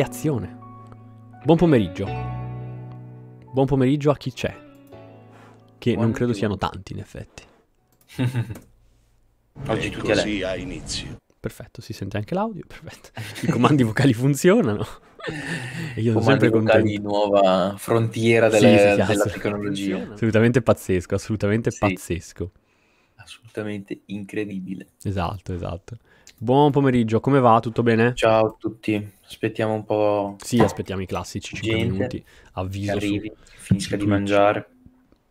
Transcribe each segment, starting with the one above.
e azione. Buon pomeriggio. Buon pomeriggio a chi c'è. Che Buon non credo siano tanti, in effetti. Oggi e ecco, tutti così a inizio. Perfetto, si sente anche l'audio, perfetto. I comandi vocali funzionano. E io sono sempre contento. di nuova frontiera delle, sì, della assolutamente tecnologia. Assolutamente pazzesco, assolutamente sì. pazzesco. Assolutamente incredibile. Esatto, esatto. Buon pomeriggio, come va? Tutto bene? Ciao a tutti, aspettiamo un po'. Sì, aspettiamo i classici 5 gente, minuti. Avviso. Che arrivi, su... finisca di Twitch. mangiare.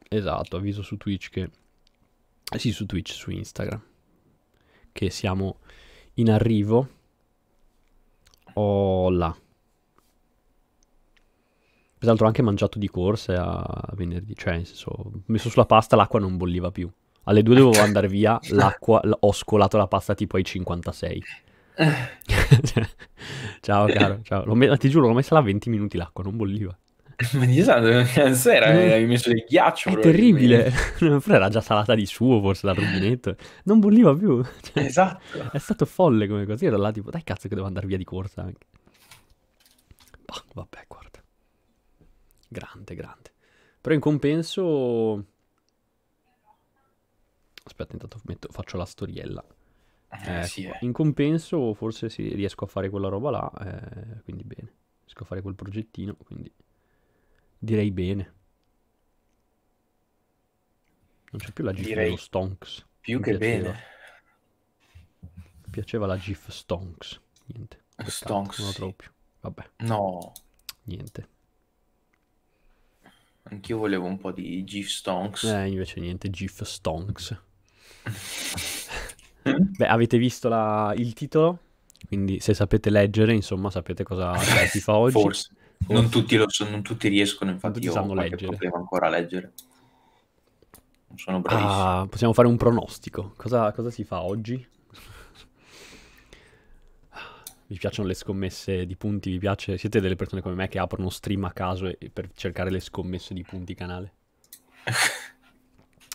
Esatto, avviso su Twitch che. Eh sì, su Twitch, su Instagram. Che siamo in arrivo. Oh là. Peraltro ho anche mangiato di corsa a venerdì, cioè, nel senso, ho messo sulla pasta, l'acqua non bolliva più. Alle 2 dovevo andare via, l'acqua, l- ho scolato la pasta tipo ai 56. Eh. ciao caro, ciao. L'ho me- ti giuro, l'ho messa là 20 minuti l'acqua, non bolliva. Ma di santo, era, eh, hai messo il ghiaccio. È terribile. Però era già salata di suo, forse dal rubinetto. Non bolliva più. Cioè, esatto. È stato folle come così. Ero là tipo, dai cazzo che devo andare via di corsa anche. Bah, vabbè, guarda. Grande, grande. Però in compenso Aspetta, intanto metto, faccio la storiella. Eh, eh, sì, eh. In compenso, forse sì, riesco a fare quella roba là, eh, quindi bene. Riesco a fare quel progettino, quindi direi bene. Non c'è più la gif direi dello stonks. Più Mi che piaceva. bene. Mi piaceva la gif stonks. Niente. stonks. Non la trovo più. Vabbè. No. Niente. Anch'io volevo un po' di gif stonks. Eh, invece niente, gif stonks. Mm? Beh, avete visto la... il titolo? Quindi se sapete leggere, insomma, sapete cosa cioè, si fa oggi. Forse. Non tutti lo so, non tutti riescono, infatti tutti io ho leggere. problema ancora a leggere. Non sono bravissimo. Ah, possiamo fare un pronostico. Cosa, cosa si fa oggi? vi piacciono le scommesse di punti? Vi piace? Siete delle persone come me che aprono stream a caso e... per cercare le scommesse di punti canale?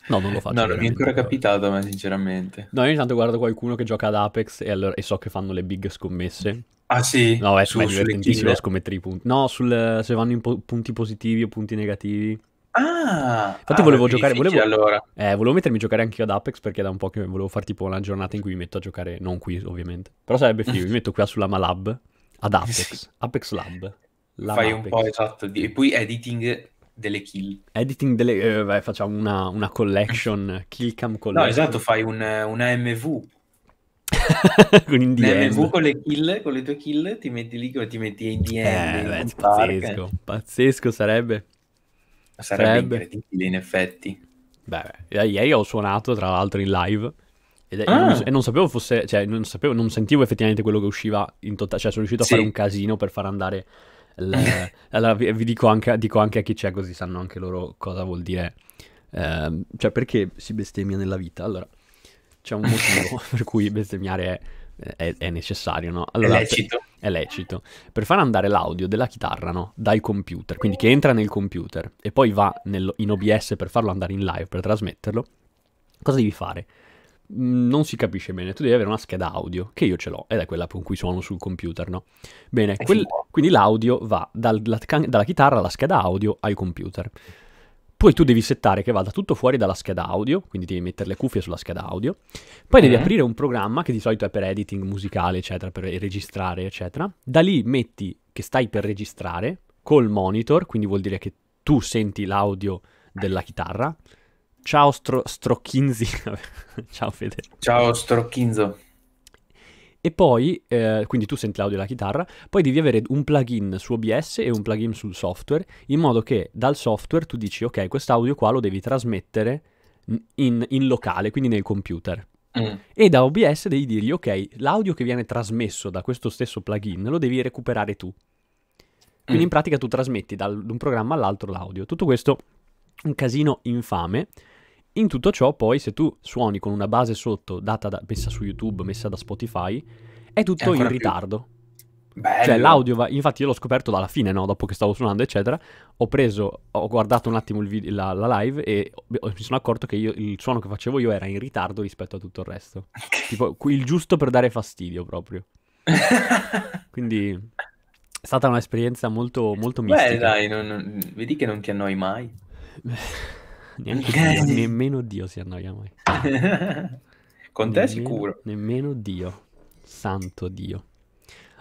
No, non lo faccio. No, non mi è ancora capitato, ma sinceramente. No, io ogni tanto guardo qualcuno che gioca ad Apex e, allora, e so che fanno le big scommesse. Ah sì? No, è, Su, è divertentissimo scommettere i punti. No, sul, se vanno in po- punti positivi o punti negativi. Ah, infatti ah, volevo giocare. Volevo, allora. eh, volevo mettermi a giocare anche io ad Apex perché da un po' che volevo fare tipo una giornata in cui mi metto a giocare. Non qui, ovviamente. Però sarebbe figo. mi metto qui sulla Malab ad Apex, Apex Lab. Lab Fai Apex. un po' esatto. E poi editing delle kill. Editing delle... Eh, vai, facciamo una, una collection, kill cam collection. No, esatto, fai un, una MV. con un MV con le kill, con le tue kill, ti metti lì come ti metti eh, in DM. Eh, beh, pazzesco, pazzesco sarebbe. sarebbe. Sarebbe, incredibile in effetti. Beh, ieri ho suonato tra l'altro in live ed, ah. e, non, e, non, sapevo fosse, cioè non, sapevo, non sentivo effettivamente quello che usciva in totale, cioè sono riuscito a sì. fare un casino per far andare il, allora vi, vi dico, anche, dico, anche, a chi c'è così sanno anche loro cosa vuol dire. Eh, cioè perché si bestemmia nella vita? Allora c'è un motivo per cui bestemmiare è, è, è necessario, no? Allora, è lecito. È lecito. Per far andare l'audio della chitarra, no? Dal computer, quindi che entra nel computer e poi va nel, in OBS per farlo andare in live, per trasmetterlo, cosa devi fare? Mm, non si capisce bene, tu devi avere una scheda audio, che io ce l'ho, ed è quella con cui suono sul computer, no? Bene, eh quel, quindi l'audio va dal, la, dalla chitarra alla scheda audio al computer. Poi tu devi settare che vada tutto fuori dalla scheda audio, quindi devi mettere le cuffie sulla scheda audio. Poi devi mm-hmm. aprire un programma che di solito è per editing musicale, eccetera, per registrare, eccetera. Da lì metti che stai per registrare col monitor, quindi vuol dire che tu senti l'audio della chitarra Ciao Stro- Strocchinzi. Ciao Fede. Ciao Strocchinzo. E poi, eh, quindi tu senti l'audio della chitarra, poi devi avere un plugin su OBS e un plugin sul software, in modo che dal software tu dici, ok, quest'audio qua lo devi trasmettere in, in locale, quindi nel computer. Mm. E da OBS devi dirgli, ok, l'audio che viene trasmesso da questo stesso plugin lo devi recuperare tu. Quindi mm. in pratica tu trasmetti da un programma all'altro l'audio. Tutto questo un casino infame in tutto ciò poi se tu suoni con una base sotto data da, messa su YouTube, messa da Spotify, è tutto è in ritardo. Bello. Cioè l'audio va, infatti io l'ho scoperto dalla fine, no? dopo che stavo suonando eccetera, ho preso, ho guardato un attimo video, la, la, live e mi sono accorto che io, il suono che facevo io era in ritardo rispetto a tutto il resto. tipo il giusto per dare fastidio proprio. Quindi è stata un'esperienza molto, molto Beh, mistica. Beh dai, non, non, vedi che non ti annoi mai. Neanche Dio, nemmeno Dio si annoia mai. Con te nemmeno, sicuro. Nemmeno Dio. Santo Dio.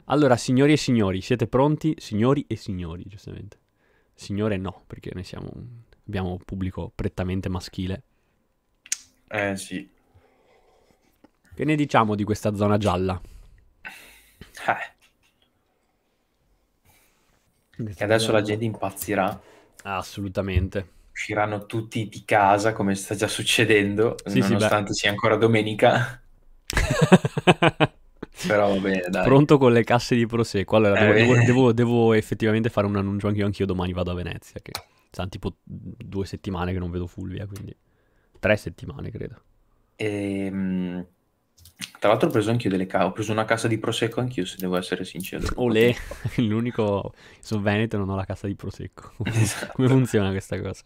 Allora, signori e signori, siete pronti? Signori e signori, giustamente. Signore no, perché noi siamo un... abbiamo un pubblico prettamente maschile. Eh sì. Che ne diciamo di questa zona gialla? Eh. Che adesso la gente impazzirà. Assolutamente usciranno tutti di casa come sta già succedendo, sì, nonostante sì, sia ancora domenica. Però va bene, dai. Pronto con le casse di Prosecco. Allora, eh, devo, devo, devo, effettivamente fare un annuncio anche io domani vado a Venezia, che sono tipo due settimane che non vedo Fulvia, quindi tre settimane credo. E, ehm, tra l'altro ho preso anch'io delle casse, ho preso una cassa di Prosecco anch'io, se devo essere sincero. Olè, oh, l'unico, sono Veneto e non ho la cassa di Prosecco. Esatto. Come funziona questa cosa?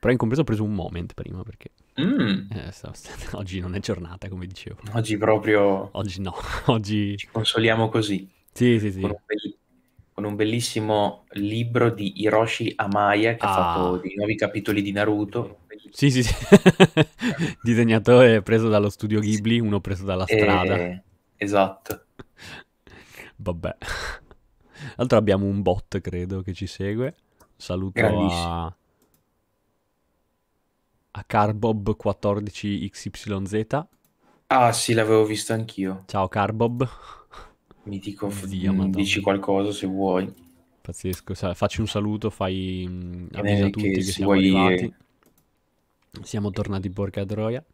Però in compreso ho preso un moment prima perché... Mm. Eh, sta, oggi non è giornata, come dicevo. Oggi proprio... Oggi no, oggi... Ci consoliamo così. Sì, sì, sì. Con un, be- con un bellissimo libro di Hiroshi Amaya che ah. ha fatto dei nuovi capitoli di Naruto. Sì, sì, sì. Disegnatore preso dallo studio Ghibli, uno preso dalla eh, strada. Eh, esatto. Vabbè. Tra l'altro abbiamo un bot, credo, che ci segue. Saluto a a Carbob14XYZ. Ah sì, l'avevo visto anch'io. Ciao Carbob. Mi dico, Zia, mh, mm, dici qualcosa se vuoi. Pazzesco, cioè, facci un saluto, fai mh, mm, eh, avvisa a tutti che, che siamo vuoi... arrivati. Siamo tornati in Borca Droia.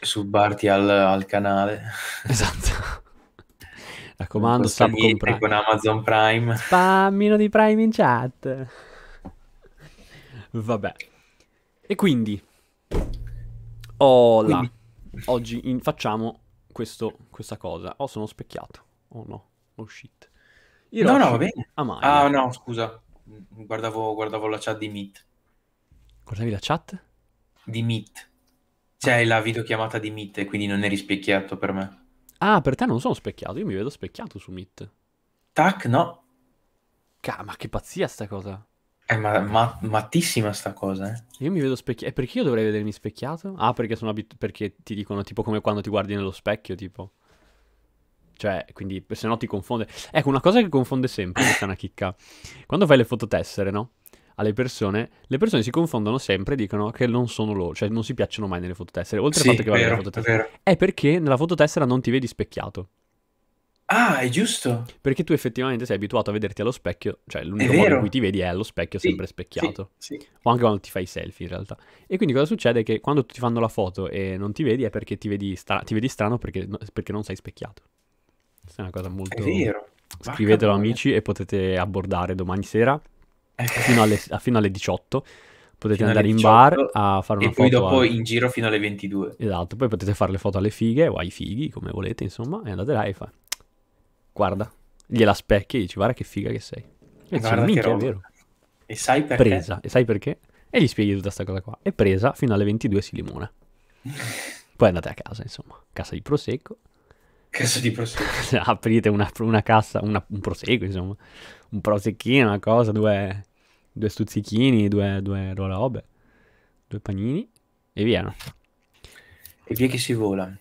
Subarti al, al canale. Esatto. Raccomando, sub con, con Amazon Prime. Spammino di Prime in chat. Vabbè. E quindi, o Quindi... Oggi in... facciamo questo, questa cosa. Oh, sono specchiato. Oh no. Oh shit. Hiroshi no, no, va bene. Amaya. Ah, no, scusa. Guardavo, guardavo la chat di Meet. Guardavi la chat? Di Meet. C'è la videochiamata di Meet quindi non eri specchiato per me. Ah, per te non sono specchiato, io mi vedo specchiato su Meet. Tac, no. Ca- ma che pazzia sta cosa. È eh, ma- ma- mattissima sta cosa, eh. Io mi vedo specchiato. E perché io dovrei vedermi specchiato? Ah, perché sono abituato. Perché ti dicono tipo come quando ti guardi nello specchio, tipo. Cioè, quindi se no ti confonde. Ecco, una cosa che confonde sempre, questa è una chicca. Quando fai le fototessere, no? Alle persone, le persone si confondono sempre e dicono che non sono loro, cioè non si piacciono mai nelle fototessere. Oltre sì, al fatto che vanno nelle fototessere. È, è perché nella fototessera non ti vedi specchiato. Ah, è giusto. Perché tu effettivamente sei abituato a vederti allo specchio, cioè l'unico modo in cui ti vedi è allo specchio sì, sempre specchiato. Sì, sì. O anche quando ti fai i selfie in realtà. E quindi cosa succede? Che quando ti fanno la foto e non ti vedi è perché ti vedi, stra- ti vedi strano perché, perché, non sei specchiato. Questa è una cosa molto... È vero. Scrivetelo Vacca amici e potete abbordare domani sera eh. fino alle, fino alle 18 potete andare in bar a fare una foto. E poi foto dopo a... in giro fino alle 22. Esatto, poi potete fare le foto alle fighe o ai fighi, come volete, insomma, e andate là e fa guarda, gliela specchi e dici guarda che figa che sei. E eh, dici, minchia, è vero. E sai perché? Presa, e sai perché? E gli spieghi tutta questa cosa qua. E presa fino alle 22 si limona. Poi andate a casa, insomma, cassa di prosecco. Cassa di prosecco. Aprite una, una cassa, una, un prosecco, insomma, un prosecchino, una cosa, due, due stuzzichini, due, due robe, due panini e via. E via che si vola.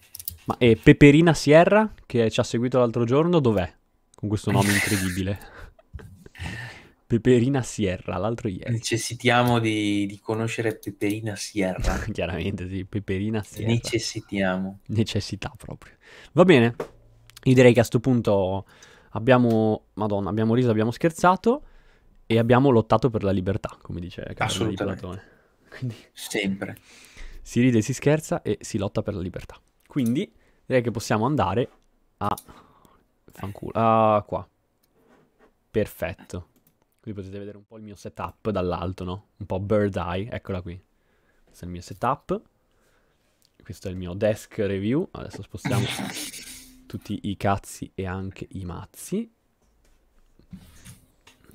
Ma e eh, Peperina Sierra, che ci ha seguito l'altro giorno, dov'è? Con questo nome incredibile. Peperina Sierra, l'altro ieri. Necessitiamo di, di conoscere Peperina Sierra. Chiaramente, sì, Peperina Sierra. Necessitiamo. Necessità proprio. Va bene, io direi che a questo punto abbiamo, madonna, abbiamo riso, abbiamo scherzato e abbiamo lottato per la libertà, come dice Carlo di Platone. Quindi... Sempre. Si ride, si scherza e si lotta per la libertà. Quindi Direi che possiamo andare a... Fanculo. Ah, qua. Perfetto. Qui potete vedere un po' il mio setup dall'alto, no? Un po' bird eye. Eccola qui. Questo è il mio setup. Questo è il mio desk review. Adesso spostiamo tutti i cazzi e anche i mazzi.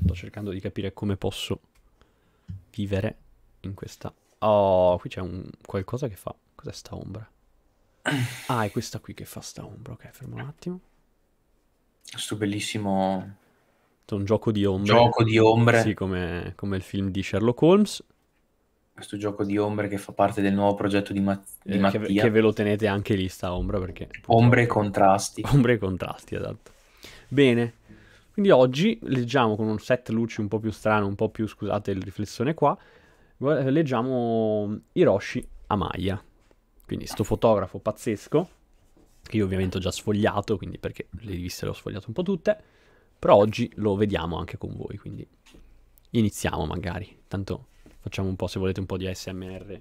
Sto cercando di capire come posso vivere in questa... Oh, qui c'è un qualcosa che fa... Cos'è sta ombra? Ah, è questa qui che fa sta ombra. Ok, fermo un attimo. Questo bellissimo... È Un gioco di ombre. Gioco di ombre. Sì, come, come il film di Sherlock Holmes questo gioco di ombre che fa parte del nuovo progetto di, Ma- di eh, Mattia. Che, che, ve lo tenete anche lì sta ombra perché... Ombre e contrasti. Ombre e contrasti, esatto. Bene, quindi oggi leggiamo con un set luci un po' più strano, un po' più, scusate il riflessione qua, leggiamo Hiroshi Amaya. Quindi sto fotografo pazzesco, che io ovviamente ho già sfogliato, quindi perché le riviste le ho sfogliate un po' tutte, però oggi lo vediamo anche con voi, quindi iniziamo magari. Tanto facciamo un po', se volete, un po' di ASMR.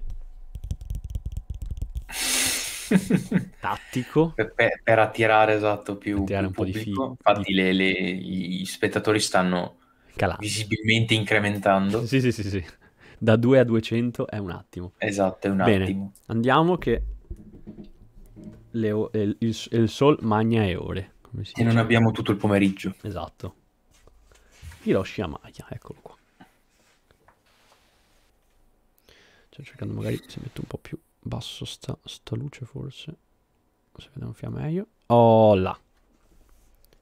tattico per, per, attirare esatto più, attirare più un pubblico. po' di film infatti le, le, gli spettatori stanno Calando. visibilmente incrementando sì sì sì sì da 2 a 200 è un attimo. Esatto, è un Bene, attimo. Andiamo che le, il, eh, il, il, sol magna e ore. e dice? non abbiamo tutto il pomeriggio. Esatto. Hiroshi Amaya, eccolo qua. Sto cercando magari se metto un po' più basso sta, sta luce forse. Se vediamo un fiamma meglio. Oh là.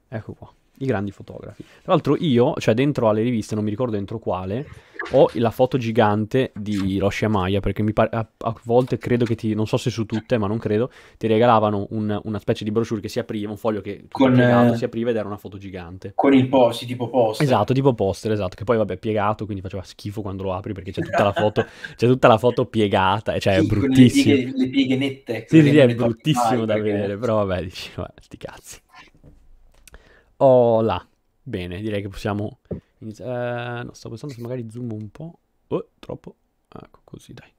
Ecco qua i grandi fotografi. Tra l'altro io, cioè dentro alle riviste, non mi ricordo dentro quale, ho la foto gigante di Roshi Amaya, perché par- a-, a-, volte credo che ti, non so se su tutte, ma non credo, ti regalavano un- una specie di brochure che si apriva, un foglio che con, piegato, eh, si apriva ed era una foto gigante. Con il post, tipo poster. Esatto, tipo poster, esatto, che poi vabbè piegato, quindi faceva schifo quando lo apri perché c'è tutta la foto, c'è tutta la foto piegata, cioè sì, è bruttissimo. Le pieghe, le pieghe nette. Sì, sì, è bruttissimo da perché... vedere, però vabbè, dici, vabbè, sti cazzi. Oh là. Bene, direi che possiamo iniziare. Eh, no, sto pensando se magari zoom un po'. Oh, troppo. Ecco, così dai.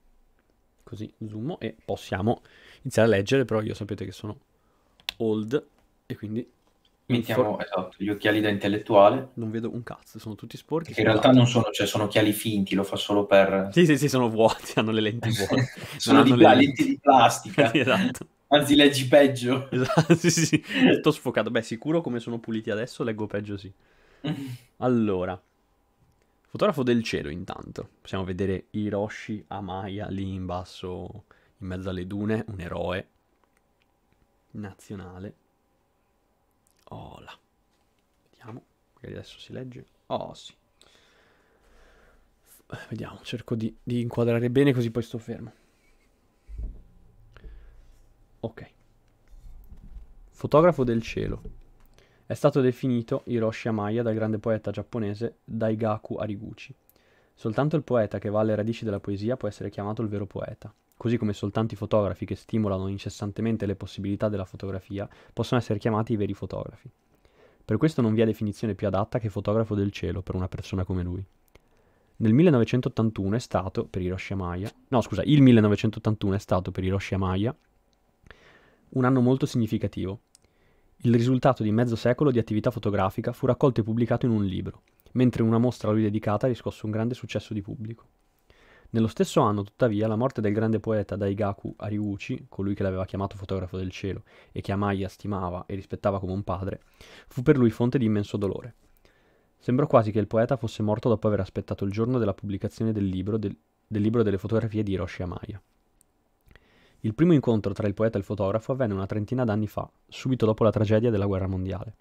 Così zoom e possiamo iniziare a leggere, però io sapete che sono old e quindi Mettiamo For... esatto, gli occhiali da intellettuale. Non vedo un cazzo, sono tutti sporchi. Che in realtà non sono, cioè, sono occhiali finti, lo fa solo per... Sì, sì, sì, sono vuoti, hanno le lenti vuote. sono di, le lenti. lenti. di plastica. esatto. Anzi, leggi peggio. Esatto, sì, sì, sì. Tutto sfocato. Beh, sicuro come sono puliti adesso, leggo peggio sì. Allora, fotografo del cielo intanto. Possiamo vedere Hiroshi Amaya lì in basso, in mezzo alle dune, un eroe nazionale Ola. Vediamo, magari adesso si legge. Oh sì. Vediamo, cerco di, di inquadrare bene così poi sto fermo. Ok. Fotografo del cielo. È stato definito Hiroshi Amaya dal grande poeta giapponese Daigaku Ariguchi. Soltanto il poeta che va alle radici della poesia può essere chiamato il vero poeta così come soltanto i fotografi che stimolano incessantemente le possibilità della fotografia, possono essere chiamati i veri fotografi. Per questo non vi è definizione più adatta che fotografo del cielo per una persona come lui. Nel 1981 è stato, per Hiroshi Amaya, no scusa, il 1981 è stato per Hiroshi Amaya un anno molto significativo. Il risultato di mezzo secolo di attività fotografica fu raccolto e pubblicato in un libro, mentre una mostra a lui dedicata riscosse un grande successo di pubblico. Nello stesso anno, tuttavia, la morte del grande poeta Daigaku Ariuchi, colui che l'aveva chiamato fotografo del cielo e che Amaya stimava e rispettava come un padre, fu per lui fonte di immenso dolore. Sembrò quasi che il poeta fosse morto dopo aver aspettato il giorno della pubblicazione del libro, del, del libro delle fotografie di Hiroshi Amaya. Il primo incontro tra il poeta e il fotografo avvenne una trentina d'anni fa, subito dopo la tragedia della guerra mondiale.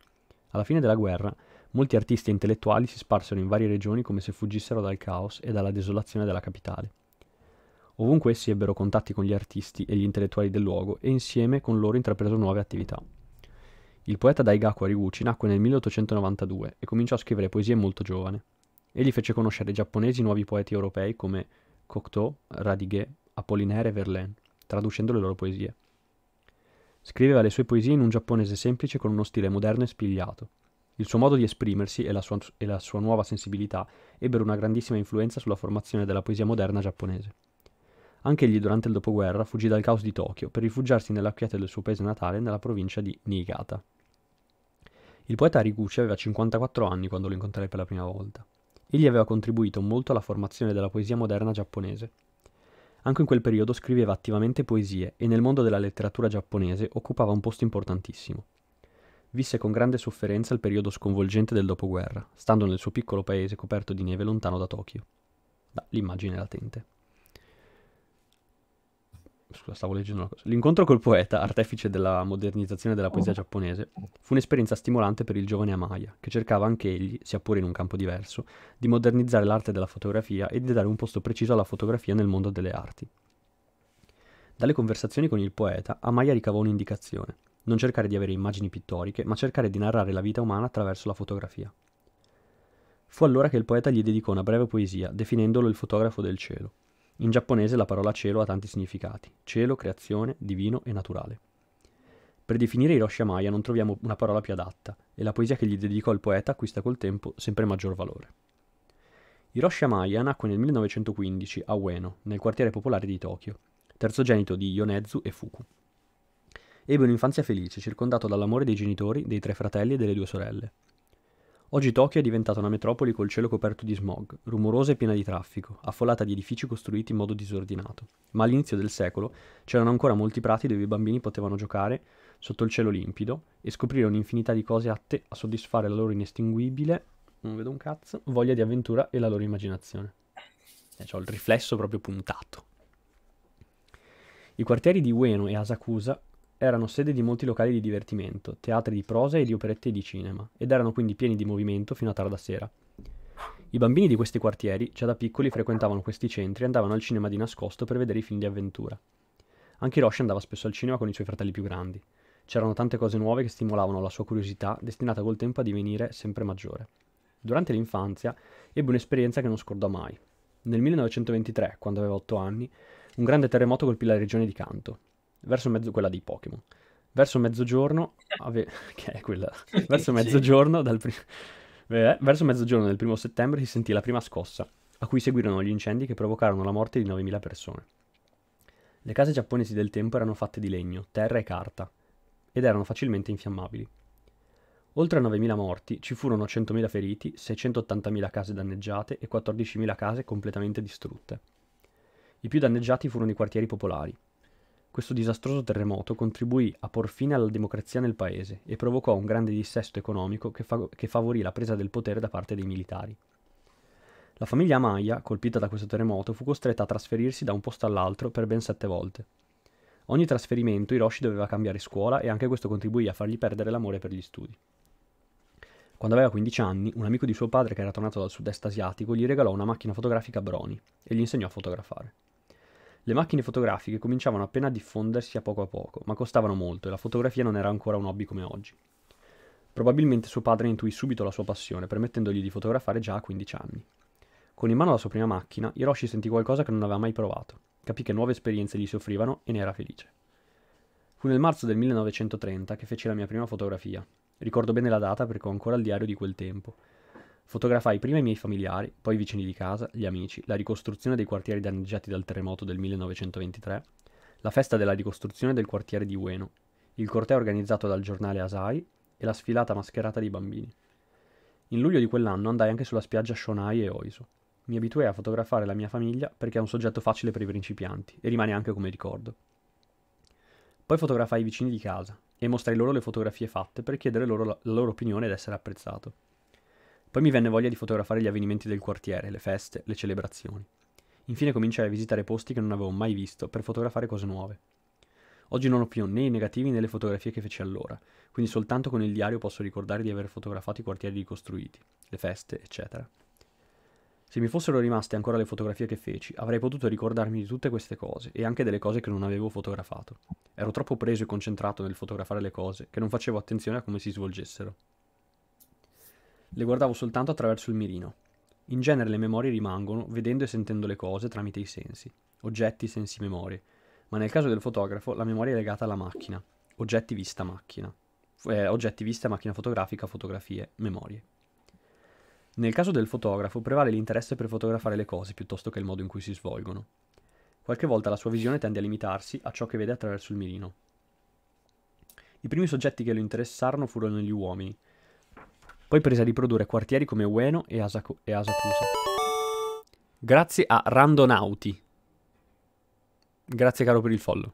Alla fine della guerra, Molti artisti e intellettuali si sparsero in varie regioni come se fuggissero dal caos e dalla desolazione della capitale. Ovunque essi ebbero contatti con gli artisti e gli intellettuali del luogo e insieme con loro intrapresero nuove attività. Il poeta Daigaku Ariguchi nacque nel 1892 e cominciò a scrivere poesie molto giovane. Egli fece conoscere ai giapponesi nuovi poeti europei come Cocteau, Radiguet, Apollinaire e Verlaine, traducendo le loro poesie. Scriveva le sue poesie in un giapponese semplice con uno stile moderno e spigliato. Il suo modo di esprimersi e la, sua, e la sua nuova sensibilità ebbero una grandissima influenza sulla formazione della poesia moderna giapponese. Anch'egli durante il dopoguerra fuggì dal caos di Tokyo per rifugiarsi nella quiete del suo paese natale nella provincia di Niigata. Il poeta Riguchi aveva 54 anni quando lo incontrai per la prima volta. Egli aveva contribuito molto alla formazione della poesia moderna giapponese. Anche in quel periodo scriveva attivamente poesie e nel mondo della letteratura giapponese occupava un posto importantissimo visse con grande sofferenza il periodo sconvolgente del dopoguerra, stando nel suo piccolo paese coperto di neve lontano da Tokyo. Da, l'immagine è latente. Scusa, stavo leggendo una cosa. L'incontro col poeta, artefice della modernizzazione della poesia mm. giapponese, fu un'esperienza stimolante per il giovane Amaya, che cercava anche egli, sia pure in un campo diverso, di modernizzare l'arte della fotografia e di dare un posto preciso alla fotografia nel mondo delle arti. Dalle conversazioni con il poeta, Amaya ricavò un'indicazione non cercare di avere immagini pittoriche, ma cercare di narrare la vita umana attraverso la fotografia. Fu allora che il poeta gli dedicò una breve poesia, definendolo il fotografo del cielo. In giapponese la parola cielo ha tanti significati: cielo, creazione, divino e naturale. Per definire Hiroshi Amaya non troviamo una parola più adatta, e la poesia che gli dedicò il poeta acquista col tempo sempre maggior valore. Hiroshi Amaya nacque nel 1915 a Ueno, nel quartiere popolare di Tokyo, terzogenito di Yonezu e Fuku. Ebbe un'infanzia felice, circondato dall'amore dei genitori, dei tre fratelli e delle due sorelle. Oggi Tokyo è diventata una metropoli col cielo coperto di smog, rumorosa e piena di traffico, affollata di edifici costruiti in modo disordinato. Ma all'inizio del secolo c'erano ancora molti prati dove i bambini potevano giocare sotto il cielo limpido e scoprire un'infinità di cose atte a soddisfare la loro inestinguibile, non vedo un cazzo, voglia di avventura e la loro immaginazione. E eh, cioè, ho il riflesso proprio puntato. I quartieri di Ueno e Asakusa erano sede di molti locali di divertimento, teatri di prosa e di operette di cinema, ed erano quindi pieni di movimento fino a tarda sera. I bambini di questi quartieri, già da piccoli, frequentavano questi centri e andavano al cinema di nascosto per vedere i film di avventura. Anche Hiroshi andava spesso al cinema con i suoi fratelli più grandi. C'erano tante cose nuove che stimolavano la sua curiosità, destinata col tempo a divenire sempre maggiore. Durante l'infanzia ebbe un'esperienza che non scordò mai. Nel 1923, quando aveva 8 anni, un grande terremoto colpì la regione di Canto verso mezzo, quella dei Pokémon. Verso mezzogiorno, ave- che è quella, verso mezzogiorno, dal prim- eh, verso mezzogiorno del primo settembre si sentì la prima scossa, a cui seguirono gli incendi che provocarono la morte di 9.000 persone. Le case giapponesi del tempo erano fatte di legno, terra e carta, ed erano facilmente infiammabili. Oltre a 9.000 morti, ci furono 100.000 feriti, 680.000 case danneggiate e 14.000 case completamente distrutte. I più danneggiati furono i quartieri popolari, questo disastroso terremoto contribuì a por fine alla democrazia nel paese e provocò un grande dissesto economico che, fa- che favorì la presa del potere da parte dei militari. La famiglia Maya, colpita da questo terremoto, fu costretta a trasferirsi da un posto all'altro per ben sette volte. Ogni trasferimento Hiroshi doveva cambiare scuola e anche questo contribuì a fargli perdere l'amore per gli studi. Quando aveva 15 anni, un amico di suo padre che era tornato dal sud-est asiatico gli regalò una macchina fotografica Brony e gli insegnò a fotografare. Le macchine fotografiche cominciavano appena a diffondersi a poco a poco, ma costavano molto e la fotografia non era ancora un hobby come oggi. Probabilmente suo padre intuì subito la sua passione, permettendogli di fotografare già a 15 anni. Con in mano la sua prima macchina, Hiroshi sentì qualcosa che non aveva mai provato, capì che nuove esperienze gli si offrivano e ne era felice. Fu nel marzo del 1930 che feci la mia prima fotografia. Ricordo bene la data perché ho ancora il diario di quel tempo Fotografai prima i miei familiari, poi i vicini di casa, gli amici, la ricostruzione dei quartieri danneggiati dal terremoto del 1923, la festa della ricostruzione del quartiere di Ueno, il corteo organizzato dal giornale Asai e la sfilata mascherata di bambini. In luglio di quell'anno andai anche sulla spiaggia Shonai e Oiso. Mi abituai a fotografare la mia famiglia perché è un soggetto facile per i principianti e rimane anche come ricordo. Poi fotografai i vicini di casa e mostrai loro le fotografie fatte per chiedere loro la, la loro opinione ed essere apprezzato. Poi mi venne voglia di fotografare gli avvenimenti del quartiere, le feste, le celebrazioni. Infine cominciai a visitare posti che non avevo mai visto per fotografare cose nuove. Oggi non ho più né i negativi né le fotografie che feci allora, quindi soltanto con il diario posso ricordare di aver fotografato i quartieri ricostruiti, le feste, eccetera. Se mi fossero rimaste ancora le fotografie che feci, avrei potuto ricordarmi di tutte queste cose e anche delle cose che non avevo fotografato. Ero troppo preso e concentrato nel fotografare le cose che non facevo attenzione a come si svolgessero le guardavo soltanto attraverso il mirino. In genere le memorie rimangono vedendo e sentendo le cose tramite i sensi, oggetti, sensi, memorie, ma nel caso del fotografo la memoria è legata alla macchina, oggetti vista macchina, eh, oggetti vista macchina fotografica, fotografie, memorie. Nel caso del fotografo prevale l'interesse per fotografare le cose piuttosto che il modo in cui si svolgono. Qualche volta la sua visione tende a limitarsi a ciò che vede attraverso il mirino. I primi soggetti che lo interessarono furono gli uomini, poi prese a riprodurre quartieri come Ueno e, Asaku e Asakusa. Grazie a Randonauti. Grazie caro per il follow.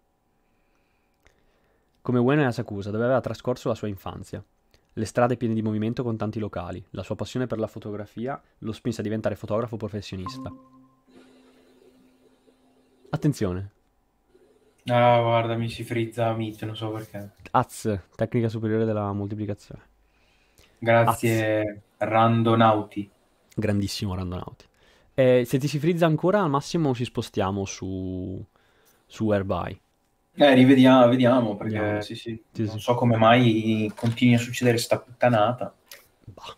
Come Ueno e Asakusa, dove aveva trascorso la sua infanzia. Le strade piene di movimento con tanti locali. La sua passione per la fotografia lo spinse a diventare fotografo professionista. Attenzione. Ah, guarda, mi si frizza Meet, non so perché. Az, tecnica superiore della moltiplicazione. Grazie Az... Ah, Randonauti. Grandissimo Randonauti. Eh, se ti si frizza ancora, al massimo ci spostiamo su, su Airby. Eh, rivediamo, vediamo, perché vediamo. Eh, sì, sì. Sì, non so come mai continui a succedere sta puttanata. Bah,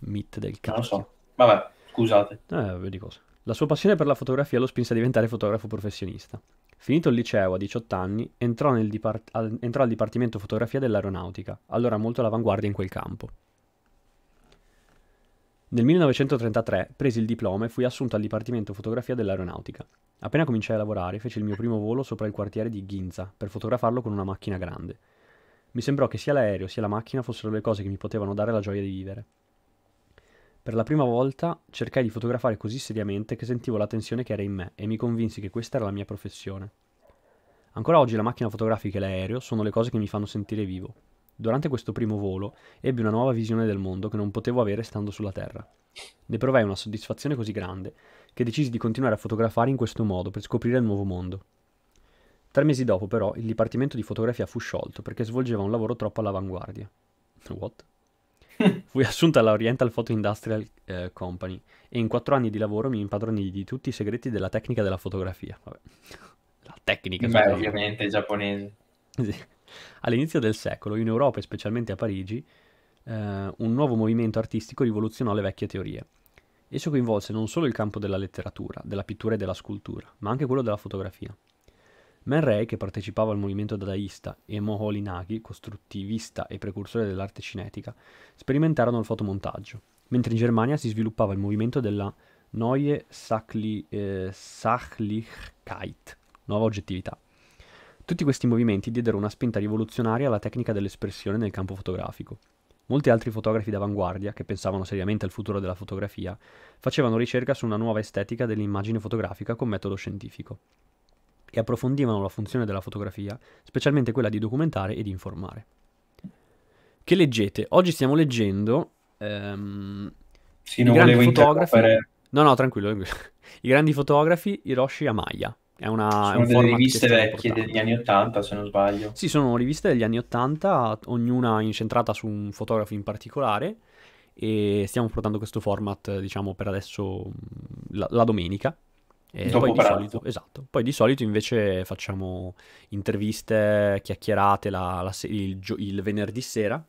mit del cazzo. Non lo so. Vabbè, scusate. Eh, vedi cosa. La sua passione per la fotografia lo spinse a diventare fotografo professionista. Finito il liceo a 18 anni, entrò, dipart- al-, entrò al Dipartimento Fotografia dell'Aeronautica, allora molto all'avanguardia in quel campo. Nel 1933 presi il diploma e fui assunto al Dipartimento Fotografia dell'Aeronautica. Appena cominciai a lavorare, feci il mio primo volo sopra il quartiere di Ginza per fotografarlo con una macchina grande. Mi sembrò che sia l'aereo sia la macchina fossero le cose che mi potevano dare la gioia di vivere. Per la prima volta cercai di fotografare così seriamente che sentivo la tensione che era in me e mi convinsi che questa era la mia professione. Ancora oggi la macchina fotografica e l'aereo sono le cose che mi fanno sentire vivo, Durante questo primo volo ebbi una nuova visione del mondo che non potevo avere stando sulla Terra. Ne provai una soddisfazione così grande che decisi di continuare a fotografare in questo modo per scoprire il nuovo mondo. Tre mesi dopo, però, il dipartimento di fotografia fu sciolto perché svolgeva un lavoro troppo all'avanguardia. What? Fui assunta alla Oriental Photo Industrial eh, Company e in quattro anni di lavoro mi impadronii di tutti i segreti della tecnica della fotografia. Vabbè. La tecnica. Beh, ovviamente, giapponese. Sì. All'inizio del secolo, in Europa e specialmente a Parigi, eh, un nuovo movimento artistico rivoluzionò le vecchie teorie. Esso coinvolse non solo il campo della letteratura, della pittura e della scultura, ma anche quello della fotografia. Man Ray, che partecipava al movimento dadaista, e Moholy Nagy, costruttivista e precursore dell'arte cinetica, sperimentarono il fotomontaggio, mentre in Germania si sviluppava il movimento della Neue Sachli, eh, Sachlichkeit, nuova oggettività, tutti questi movimenti diedero una spinta rivoluzionaria alla tecnica dell'espressione nel campo fotografico. Molti altri fotografi d'avanguardia, che pensavano seriamente al futuro della fotografia, facevano ricerca su una nuova estetica dell'immagine fotografica con metodo scientifico e approfondivano la funzione della fotografia, specialmente quella di documentare e di informare. Che leggete? Oggi stiamo leggendo ehm, sì, i grandi fotografi. No, no, tranquillo. I grandi fotografi Hiroshi Amaya. È una, sono è delle riviste vecchie degli anni 80, se non sbaglio. Sì, sono riviste degli anni 80, ognuna incentrata su un fotografo in particolare e stiamo portando questo format, diciamo, per adesso la, la domenica. E Dopo poi di solito, esatto. Poi di solito invece facciamo interviste, chiacchierate la, la, il, il venerdì sera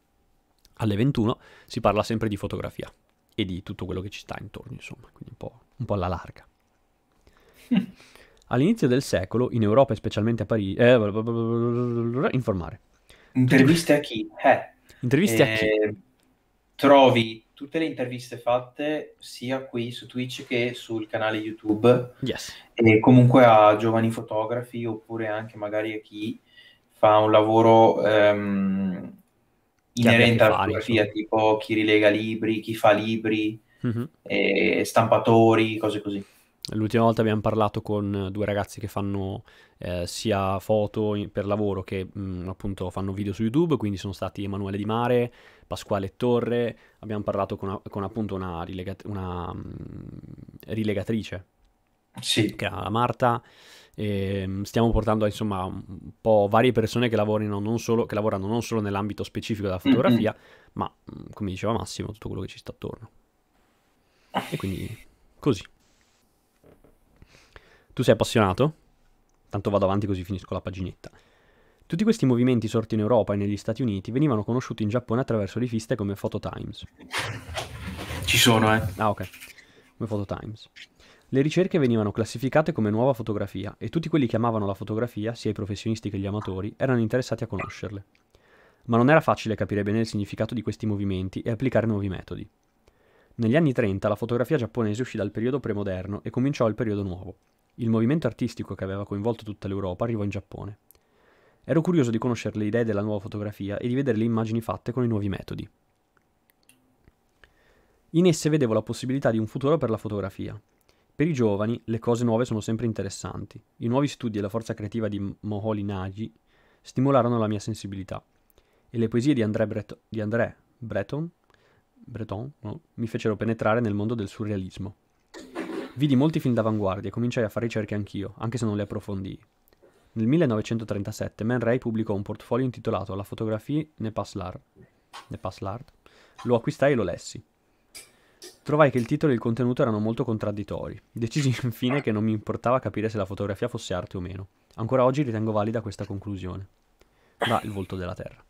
alle 21 si parla sempre di fotografia e di tutto quello che ci sta intorno, insomma, quindi un po', un po alla larga. All'inizio del secolo, in Europa e specialmente a Parigi... Eh, informare. Interviste a chi? Eh. Interviste eh, a chi? Ehm, trovi tutte le interviste fatte sia qui su Twitch che sul canale YouTube. Yes. E comunque a giovani fotografi oppure anche magari a chi fa un lavoro ehm, inerente alla fotografia, tipo chi rilega libri, chi fa libri, mm-hmm. eh, stampatori, cose così. L'ultima volta abbiamo parlato con due ragazzi che fanno eh, sia foto in, per lavoro che mh, mm, appunto fanno video su YouTube, quindi sono stati Emanuele Di Mare, Pasquale Torre, abbiamo parlato con, con appunto una, rilegat- una mh, mm, rilegatrice, sì. che era la Marta, e ehm, stiamo portando insomma un po' varie persone che, non solo, che lavorano non solo nell'ambito specifico della fotografia, mm-hmm. ma mm, come diceva Massimo, tutto quello che ci sta attorno. E quindi così. Tu sei appassionato? Tanto vado avanti così finisco la paginetta. Tutti questi movimenti sorti in Europa e negli Stati Uniti venivano conosciuti in Giappone attraverso riviste come Photo Times. Ci sono, eh. Ah, ok. Come Photo Times. Le ricerche venivano classificate come nuova fotografia e tutti quelli che amavano la fotografia, sia i professionisti che gli amatori, erano interessati a conoscerle. Ma non era facile capire bene il significato di questi movimenti e applicare nuovi metodi. Negli anni 30 la fotografia giapponese uscì dal periodo premoderno e cominciò il periodo nuovo, il movimento artistico che aveva coinvolto tutta l'Europa arrivò in Giappone. Ero curioso di conoscere le idee della nuova fotografia e di vedere le immagini fatte con i nuovi metodi. In esse vedevo la possibilità di un futuro per la fotografia. Per i giovani le cose nuove sono sempre interessanti. I nuovi studi e la forza creativa di Moholi Nagy stimolarono la mia sensibilità e le poesie di André, Breton, di André Breton, Breton no, mi fecero penetrare nel mondo del surrealismo. Vidi molti film d'avanguardia e cominciai a fare ricerche anch'io, anche se non le approfondii. Nel 1937 Man Ray pubblicò un portfolio intitolato La fotografia ne passe l'art. Lo acquistai e lo lessi. Trovai che il titolo e il contenuto erano molto contraddittori. Decisi infine che non mi importava capire se la fotografia fosse arte o meno. Ancora oggi ritengo valida questa conclusione. Ma Il volto della Terra.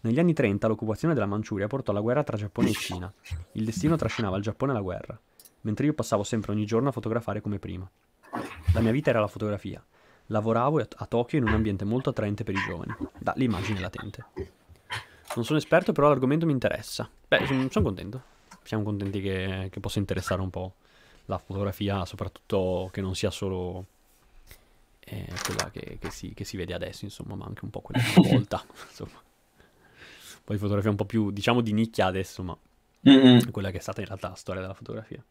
Negli anni 30 l'occupazione della Manciuria portò alla guerra tra Giappone e Cina. Il destino trascinava il Giappone alla guerra mentre io passavo sempre ogni giorno a fotografare come prima. La mia vita era la fotografia. Lavoravo a Tokyo in un ambiente molto attraente per i giovani, dall'immagine latente. Non sono esperto, però l'argomento mi interessa. Beh, sono contento. Siamo contenti che, che possa interessare un po' la fotografia, soprattutto che non sia solo eh, quella che, che, si, che, si, vede adesso, insomma, ma anche un po' quella di una volta. insomma. Poi fotografia un po' più, diciamo, di nicchia adesso, ma mm-hmm. quella che è stata in realtà la storia della fotografia.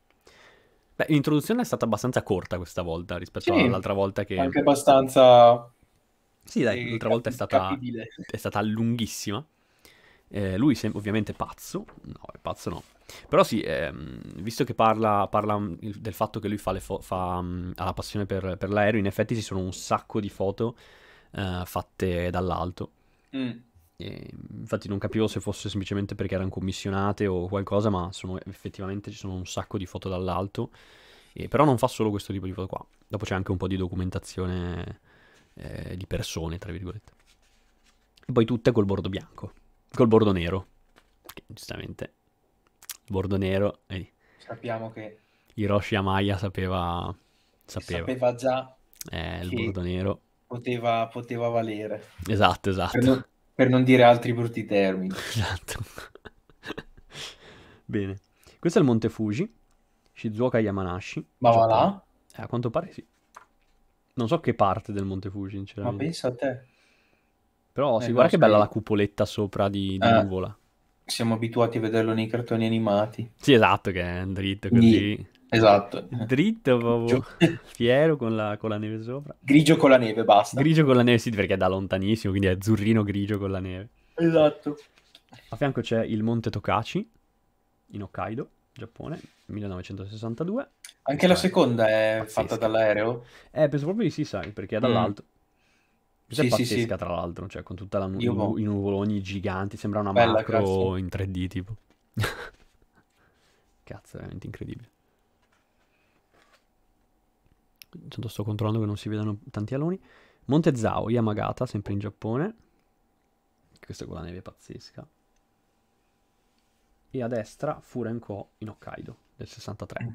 Beh, l'introduzione è stata abbastanza corta questa volta rispetto sì, all'altra volta che... Anche abbastanza... Sì, dai, l'altra volta è stata, è stata lunghissima. Eh, lui sem- ovviamente è pazzo, no, è pazzo no. Però sì, ehm, visto che parla, parla mm, del fatto che lui fa, fo- fa mh, mm, ha la passione per, per, l'aereo, in effetti ci sono un sacco di foto eh, fatte dall'alto. Mm. E infatti non capivo se fosse semplicemente perché erano commissionate o qualcosa, ma sono, effettivamente ci sono un sacco di foto dall'alto. E, però non fa solo questo tipo di foto qua. Dopo c'è anche un po' di documentazione eh, di persone, tra virgolette. E poi tutte col bordo bianco, col bordo nero. Che, giustamente, il bordo nero. Eh. Sappiamo che Hiroshi Amaya sapeva, sapeva. sapeva già eh, il bordo nero. Poteva, poteva valere. Esatto, esatto. Per non, per non dire altri brutti termini. Esatto. Bene. Questo è il Monte Fuji, Shizuoka Yamanashi. Ma va là? Eh, a quanto pare sì. Non so che parte del Monte Fuji, sinceramente. Ma pensa a te. Però eh, sì, guarda che bella la cupoletta sopra di, di eh, nuvola. Siamo abituati a vederlo nei cartoni animati. Sì, esatto, che è dritto così. Di... Esatto. Dritto proprio, fiero con la, con la, neve sopra. Grigio con la neve, basta. Grigio con la neve, sì, perché è da lontanissimo, quindi è azzurrino grigio con la neve. Esatto. A fianco c'è il monte Tokachi, in Hokkaido, Giappone, 1962. Anche la seconda è pazzesca. fatta dall'aereo? Eh, penso proprio di sì, sai, perché è mm. dall'alto. Mm. Questa sì, è pazzesca, sì, sì. tra l'altro, cioè con tutta la nu- i nuvoloni giganti, sembra una Bella, macro grazie. in 3D, tipo. Cazzo, è veramente incredibile. Intanto sto controllando che non si vedano tanti aloni. Monte Zao, Yamagata, sempre in Giappone. Questa è quella neve pazzesca. E a destra Furenko in Hokkaido del 63. Mm.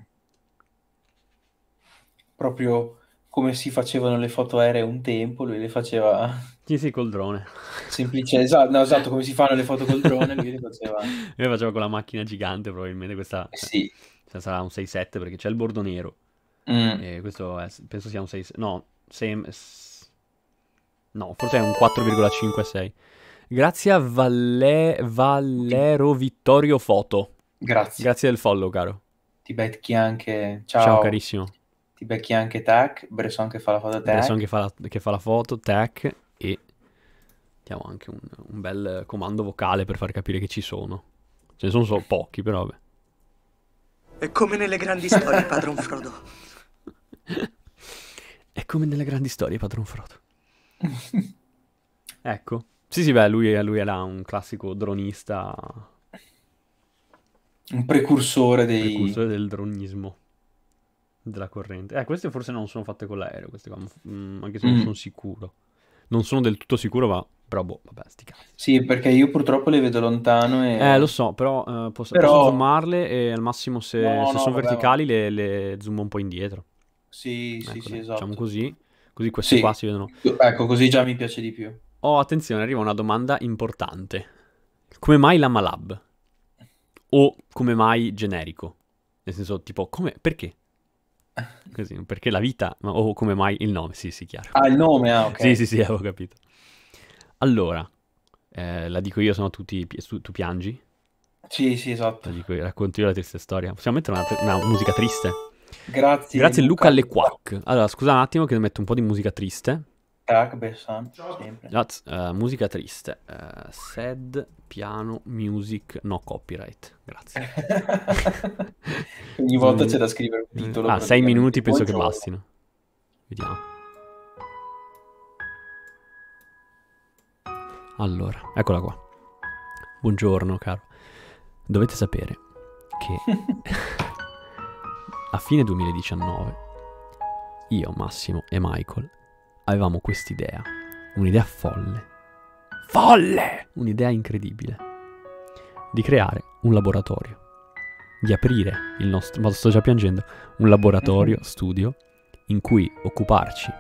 Proprio come si facevano le foto aeree un tempo, lui le faceva... Sì, sì, col drone. Semplice, esatto, no, esatto come si fanno le foto col drone, lui le faceva... Lui le faceva con la macchina gigante probabilmente, questa... Sì. Cioè, sarà un 6-7 perché c'è il bordo nero Mm. questo è, penso sia un 6. No, sem, no forse è un 4,56. Grazie a Valle, Valero Vittorio Foto. Grazie. Grazie del follow, caro. Ti becchi anche. Ciao, Ciao carissimo. Ti becchi anche Tac. Bresson che fa la foto. Tac. Bresson che fa la, che fa la foto. Tac. E diamo anche un, un, bel comando vocale per far capire che ci sono. Ce ne sono solo pochi, però vabbè. È come nelle grandi storie, padron Frodo. È come nelle grandi storie, padron Frodo. ecco. Sì, sì, beh, lui, lui era un classico dronista. Un precursore dei... Precursore del dronismo. Della corrente. Eh, queste forse non sono fatte con l'aereo, queste qua, mm, anche se mm. non sono sicuro. Non sono del tutto sicuro, ma però boh, vabbè, sti cazzi. Sì, perché io purtroppo le vedo lontano e... Eh, lo so, però, eh, posso, però... posso zoomarle e al massimo se, no, se no, sono vabbè. verticali le, le zoom un po' indietro. Sì, ecco, sì, sì, esatto. Facciamo così, così questi sì. qua si vedono. Ecco, così già mi piace di più. Oh, attenzione, arriva una domanda importante. Come mai la Malab? O come mai generico? Nel senso, tipo, come, perché? Così, perché la vita, ma, o come mai il nome, sì, sì, chiaro. Ah, il nome, ah, ok. Sì, sì, sì, avevo capito. Allora, eh, la dico io, sono tutti, tu, tu piangi? Sì, sì, esatto. La dico io, racconto io la triste storia. Possiamo mettere una, una musica triste? Grazie. Grazie Luca, alle quack. Allora, scusa un attimo che metto un po' di musica triste. Crack, Bessan, sempre. Grazie. Uh, musica triste. Uh, sad, piano, music, no copyright. Grazie. Ogni volta mm. c'è da scrivere un titolo. Ah, sei minuti penso Buongiorno. che bastino. Vediamo. Allora, eccola qua. Buongiorno, caro. Dovete sapere che... A fine 2019, io, Massimo e Michael avevamo quest'idea, un'idea folle, folle, un'idea incredibile, di creare un laboratorio, di aprire il nostro, ma sto già piangendo, un laboratorio, studio, in cui occuparci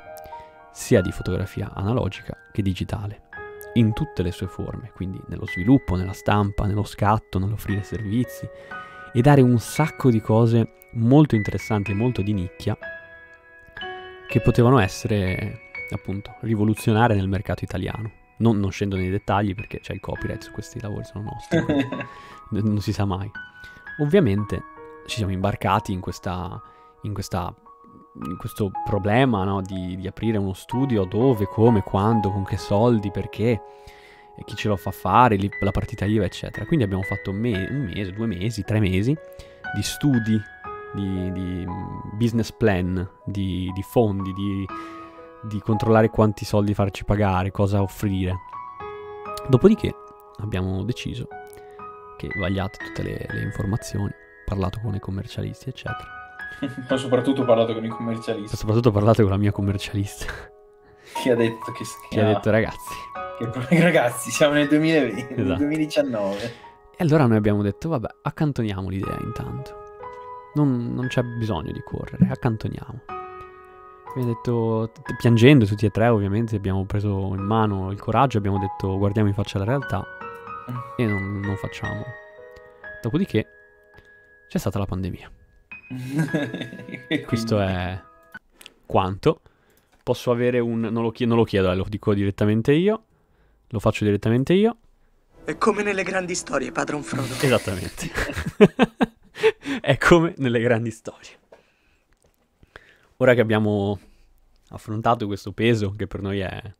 sia di fotografia analogica che digitale, in tutte le sue forme, quindi nello sviluppo, nella stampa, nello scatto, nell'offrire servizi e dare un sacco di cose molto interessanti e molto di nicchia che potevano essere appunto rivoluzionarie nel mercato italiano. Non, non scendo nei dettagli perché c'è cioè, il copyright su questi lavori, sono nostri, non si sa mai. Ovviamente ci siamo imbarcati in, questa, in, questa, in questo problema no? di, di aprire uno studio dove, come, quando, con che soldi, perché chi ce lo fa fare, la partita IVA, eccetera. Quindi abbiamo fatto me- un mese, due mesi, tre mesi di studi di, di mm, business plan, di, di fondi, di, di controllare quanti soldi farci pagare, cosa offrire. Dopodiché abbiamo deciso che vagliate tutte le, le informazioni, parlato con i commercialisti, eccetera. Poi soprattutto ho parlato con i commercialisti. Poi soprattutto ho parlato con la mia commercialista. Chi ha detto che... Che, che ha detto ragazzi. Che ragazzi, siamo nel 2020, esatto. 2019. E allora noi abbiamo detto, vabbè, accantoniamo l'idea intanto non, non c'è bisogno di correre, accantoniamo. Mi ha detto, piangendo tutti e tre ovviamente, abbiamo preso in mano il coraggio, abbiamo detto guardiamo in faccia la realtà e non, non facciamo. Dopodiché c'è stata la pandemia. Questo è quanto. Posso avere un... Non lo, chiedo, non lo chiedo, eh, lo dico direttamente io. Lo faccio direttamente io. È come nelle grandi storie, padron Frodo. Esattamente. è come nelle grandi storie. Ora che abbiamo affrontato questo peso, che per noi è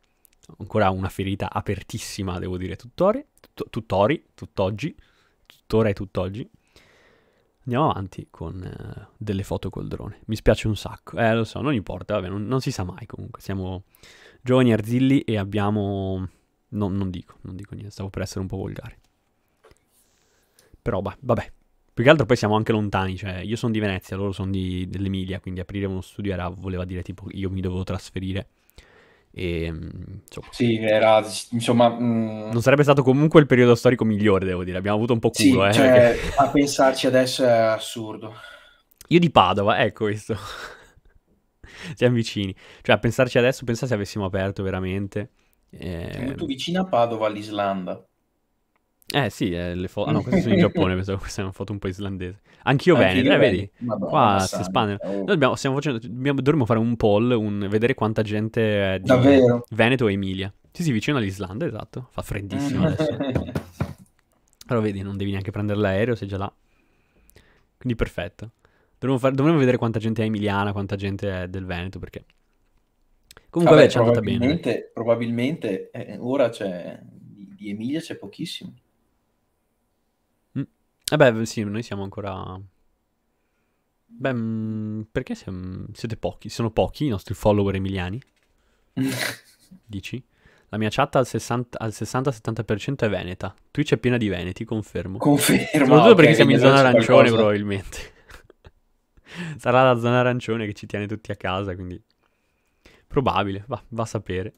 ancora una ferita apertissima, devo dire, tuttori, tuttori, tutt'oggi, tuttora e tutt'oggi, andiamo avanti con eh, delle foto col drone. Mi spiace un sacco, eh lo so, non importa, vabbè, non, non si sa mai comunque, siamo giovani arzilli e abbiamo... No, non dico, non dico niente, stavo per essere un po' volgare. Però bah, vabbè, più che altro poi siamo anche lontani, cioè io sono di Venezia, loro sono di, dell'Emilia, quindi aprire uno studio era, voleva dire tipo io mi dovevo trasferire. E, ehm, insomma. Sì, era insomma. Mh... Mm. Non sarebbe stato comunque il periodo storico migliore, devo dire. Abbiamo avuto un po' culo. Sì, eh, cioè, perché... a pensarci adesso è assurdo. Io di Padova, ecco questo. Siamo vicini. Cioè, a pensarci adesso, pensa se avessimo aperto veramente. Eh... Sei molto vicino a Padova, all'Islanda. Eh sì, eh, le foto... Ah no, queste sono in Giappone, pensavo questa è una foto un po' islandese. Anch'io Anche Veneto, eh, vedi? Madonna, Qua si espande. Oh. Noi dobbiamo, facendo, dobbiamo, dovremmo fare un poll, un, vedere quanta gente è di Davvero? Veneto e Emilia. Sì, sì, vicino all'Islanda, esatto. Fa freddissimo eh. adesso. Però vedi, non devi neanche prendere l'aereo, sei già là. Quindi perfetto. Dovremmo, far, dovremmo vedere quanta gente è emiliana, quanta gente è del Veneto, perché... Comunque, Vabbè, beh, ci è andata bene. Probabilmente, eh, ora c'è... di Emilia c'è pochissimo. Eh sì, noi siamo ancora... Beh, mm, perché siete pochi? Sono pochi i nostri follower emiliani? Dici? La mia chat al, 60-70% è veneta. Twitch è piena di veneti, confermo. Confermo. Soprattutto okay, perché siamo in zona arancione, qualcosa. probabilmente. Sarà la zona arancione che ci tiene tutti a casa, quindi... Probabile, va, va a sapere.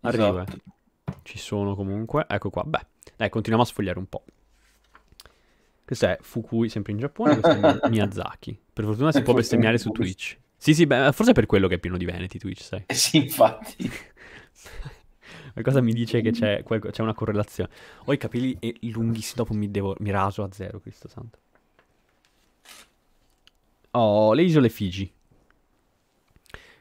Arriva. Esatto. Ci sono comunque. Ecco qua, beh. Dai, continuiamo a sfogliare un po'. Questo è Fukui, sempre in Giappone, questo è Miyazaki. Per fortuna si eh, può bestemmiare su Twitch. Sì, sì, beh, forse è per quello che è pieno di veneti Twitch, sai. Eh, sì, infatti. Qualcosa mi dice che c'è, qualco, c'è, una correlazione. Ho i capelli eh, lunghissimi, dopo mi, devo, mi raso a zero, Cristo santo. Oh, le isole Figi.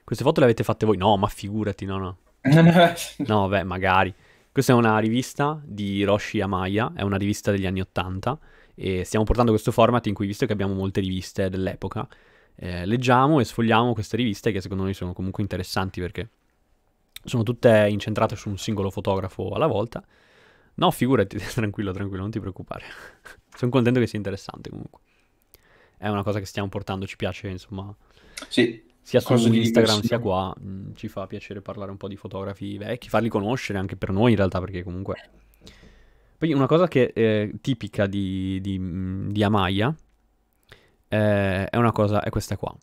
Queste foto le avete fatte voi? No, ma figurati, no, no. no, beh, magari. Questa è una rivista di Hiroshi Amaya, è una rivista degli anni Ottanta e stiamo portando questo format in cui, visto che abbiamo molte riviste dell'epoca, eh, leggiamo e sfogliamo queste riviste che secondo noi sono comunque interessanti perché sono tutte incentrate su un singolo fotografo alla volta. No, figurati, tranquillo, tranquillo, non ti preoccupare. sono contento che sia interessante comunque. È una cosa che stiamo portando, ci piace, insomma. Sì, sia su Instagram sia qua, mh, mm, ci fa piacere parlare un po' di fotografi vecchi, farli conoscere anche per noi in realtà, perché comunque poi una cosa che è eh, tipica di, di, mm, di Amaya eh, è una cosa, è questa qua.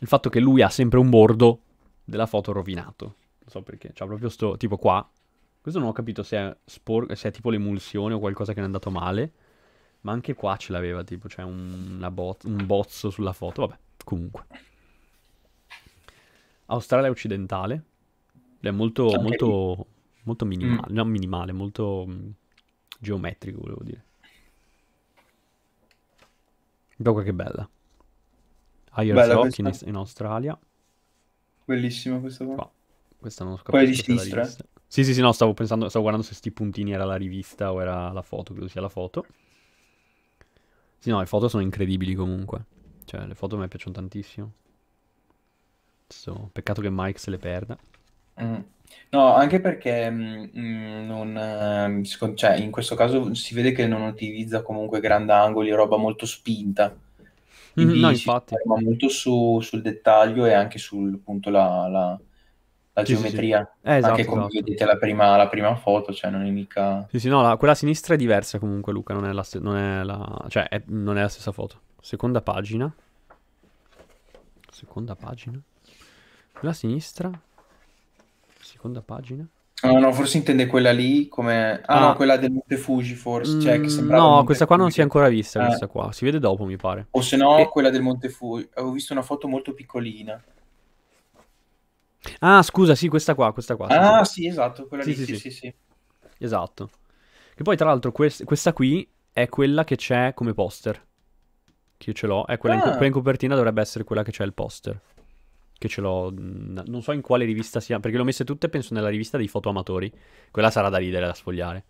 Il fatto che lui ha sempre un bordo della foto rovinato. Non so perché, c'ha proprio sto tipo qua. Questo non ho capito se è, spor- se è tipo l'emulsione o qualcosa che è andato male. Ma anche qua ce l'aveva, tipo, c'è cioè un, bo- un bozzo sulla foto. Vabbè, comunque. Australia occidentale. È molto, molto, molto minimale, mm. non minimale, molto mm, geometrico, volevo dire. dopo che bella. Ayers Rock in, in, Australia. Bellissima questa qua. qua. Questa non ho capito. Poi di sinistra. Sì, sì, sì, no, stavo pensando, stavo guardando se sti puntini era la rivista o era la foto, credo sia la foto. Sì, no, le foto sono incredibili comunque. Cioè, le foto mi piacciono tantissimo. So, peccato che Mike se le perda. Mm. No, anche perché mh, mhmm, non, ehm, cioè, in questo caso si vede che non utilizza comunque grandangoli, roba molto spinta. Mhm, No, infatti. Ma molto su- sul dettaglio e anche sul punto la, la- la Sì, sì, sì. geometria. Eh, esatto, Anche come esatto. vedete la prima, la prima foto, cioè non è mica... Sì, sì, no, la- quella a sinistra è diversa comunque, Luca, non è la, non è la- cioè, è- non è la stessa foto. Seconda pagina. Seconda pagina. Quella sinistra seconda pagina? No, ah, no, forse intende quella lì come... Ah, ah. no, quella del Monte Fuji forse, cioè che mm, sembrava... No, questa qua Fuji. non si è ancora vista, eh. questa qua, si vede dopo mi pare. O se no, e... quella del Monte Fuji, avevo visto una foto molto piccolina. Ah, scusa, sì, questa qua, questa qua. Ah, sì, sì esatto, quella sì, lì, sì sì, sì, sì, Esatto. Che poi tra l'altro quest- questa qui è quella che c'è come poster. Che io ce l'ho, è quella ah. in, co- ah. in copertina dovrebbe essere quella che c'è il poster che ce l'ho, mm, non so in quale rivista sia, perché le ho messe tutte, penso nella rivista dei fotoamatori. Quella sarà da ridere, da sfogliare.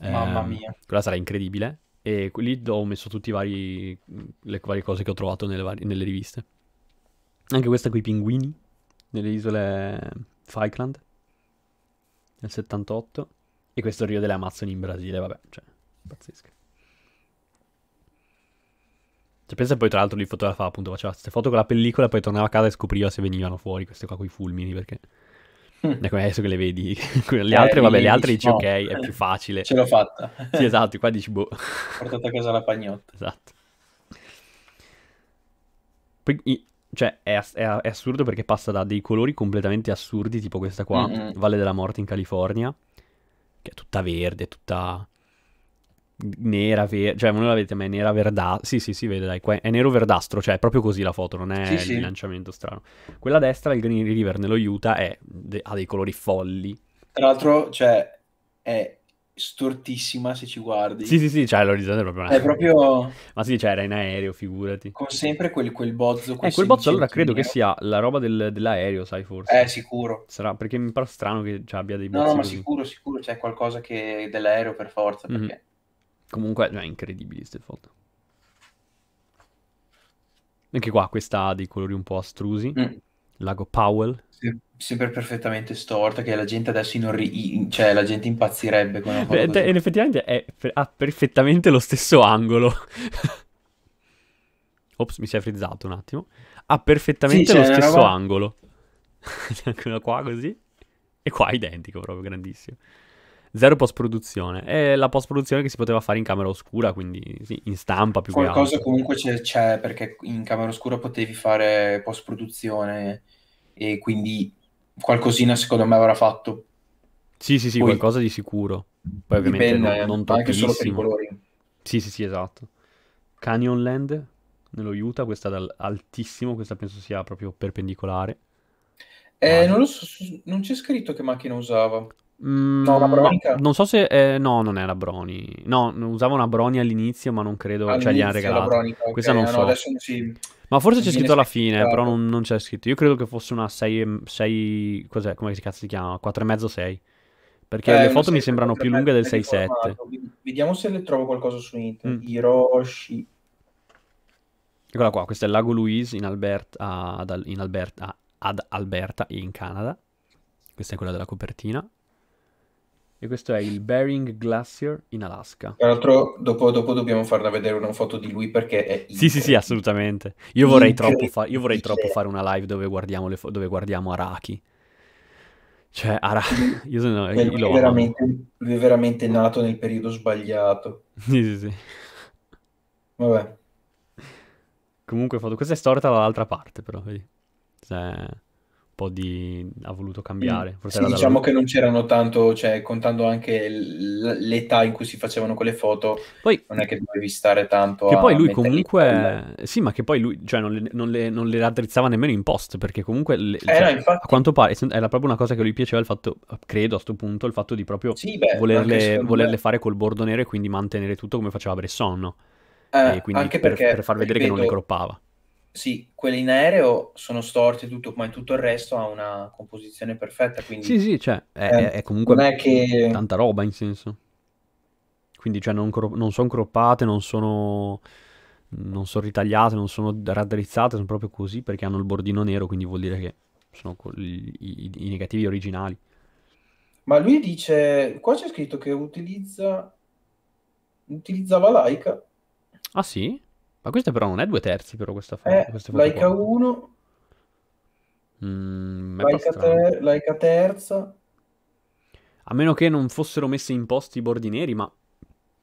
Mamma eh, mia. Quella sarà incredibile. E lì ho messo tutte le varie cose che ho trovato nelle, varie, nelle riviste. Anche questa con i Pinguini, nelle isole Falkland, nel 78. E questo Rio delle Amazzoni in Brasile, vabbè, cioè, Cioè, pensa poi, tra l'altro, li fotografava appunto, faceva queste foto con la pellicola, e poi tornava a casa e scopriva se venivano fuori queste qua con i fulmini, perché... Hm. Ecco, è come adesso che le vedi, le eh, altre, eh, vabbè, le altre dici, no, ok, è più facile. Ce l'ho fatta. Sì, esatto, qua dici, boh. Portate a casa la pagnotta. Esatto. Poi, cioè, è, è, è, assurdo perché passa da dei colori completamente assurdi, tipo questa qua, mm-hmm. Valle della Morte in California, che è tutta verde, tutta nera, ver- cioè non la vedete ma è nera verdastro, sì sì si vede dai, è nero verdastro, cioè è proprio così la foto, non è sì, il sì. bilanciamento strano. Quella a destra, il Green River nello Utah, è, de- ha dei colori folli. Tra l'altro, cioè, è stortissima se ci guardi. Sì sì sì, cioè l'orizzonte è proprio una... È proprio... ma sì, cioè era in aereo, figurati. Con sempre quel, quel bozzo. Quel eh, quel bozzo allora credo che sia la roba del, dell'aereo, sai forse. Eh, sicuro. Sarà, perché mi pare strano che cioè, abbia dei bozzi No, no, ma così. sicuro, sicuro, c'è qualcosa che dell'aereo per forza, mhm. perché... Mm-hmm Comunque, cioè, è incredibile queste foto. Anche qua questa ha dei colori un po' astrusi. Mm. Lago Powell. Sì, sempre perfettamente storta, che la gente adesso inorri- cioè la gente impazzirebbe con una foto Beh, Effettivamente è, ha perfettamente lo stesso angolo. Ops, mi si è frizzato un attimo. Ha perfettamente sì, lo stesso roba... angolo. Anche qua così. E qua è identico, proprio grandissimo zero post-produzione. È la post-produzione che si poteva fare in camera oscura, quindi sì, in stampa più Qualcosa che altro. comunque c'è, c'è, perché in camera oscura potevi fare post-produzione e quindi qualcosina secondo me avrà fatto. Sì, sì, sì, Poi, qualcosa di sicuro. Poi ovviamente dipende, non, non anche solo per i colori. Sì, sì, sì, esatto. Canyonland nello Utah, questa dal altissimo, questa penso sia proprio perpendicolare. Eh, non, so, non c'è scritto che macchina usava. Mm, no, una Bronica? Non so se... È... Eh, no, non è era Broni. No, usava una Broni all'inizio, ma non credo... All'inizio cioè, gli hanno regalato. Bronica, okay. Questa non no, so. Adesso non si... Ma forse c'è scritto alla fine, però non, non, c'è scritto. Io credo che fosse una 6... 6 mm, cos'è? Come si cazzo si chiama? 4,5-6. Perché eh, le foto mi sembrano più lunghe del 6,7. Vediamo se le trovo qualcosa su internet. Mm. Hiroshi... Eccola qua, questo è il lago Louise in Alberta, ad, in Alberta, ad Alberta, in Canada. Questa è quella della copertina. E questo è il Bering Glacier in Alaska. Tra l'altro, dopo, dopo dobbiamo farla vedere una foto di lui perché è. Sì, sì, sì, assolutamente. Io vorrei, troppo, fa- io vorrei troppo, fare una live dove guardiamo, le fo- dove guardiamo Araki. Cioè, Araki. io sono. Io lui, è veramente, lui è veramente nato nel periodo sbagliato. sì, sì, sì. Vabbè. Comunque, foto... questa è storta dall'altra parte, però. Vedi? Cioè po' di... ha voluto cambiare. Mm. Forse sì, diciamo che non c'erano tanto, cioè contando anche l- l'età in cui si facevano quelle foto, poi, non è che dovevi stare tanto Che poi lui comunque, sì ma che poi lui cioè, non, le, non, le, non, le, raddrizzava nemmeno in post perché comunque le, eh, cioè, no, a quanto pare era proprio una cosa che lui piaceva il fatto, credo a sto punto, il fatto di proprio sì, beh, volerle, volerle fare col bordo nero e quindi mantenere tutto come faceva Bresson, no? Eh, e quindi anche per, perché, per far vedere ripeto, che non le croppava. Sì, quelle in aereo sono storte, tutto, ma tutto il resto ha una composizione perfetta. Quindi, sì, sì, cioè, è, eh, è comunque non è che... tanta roba in senso. Quindi cioè, non, cro- non sono croppate, non sono, non sono ritagliate, non sono raddrizzate, sono proprio così perché hanno il bordino nero, quindi vuol dire che sono i, i, i negativi originali. Ma lui dice, qua c'è scritto che utilizza, utilizzava Laika. Ah sì? Ma questo però non è due terzi, però questa foto. Eh, Laika 1. Mm, Laika, ter- Laika terza. A meno che non fossero messe in posti i bordi neri, ma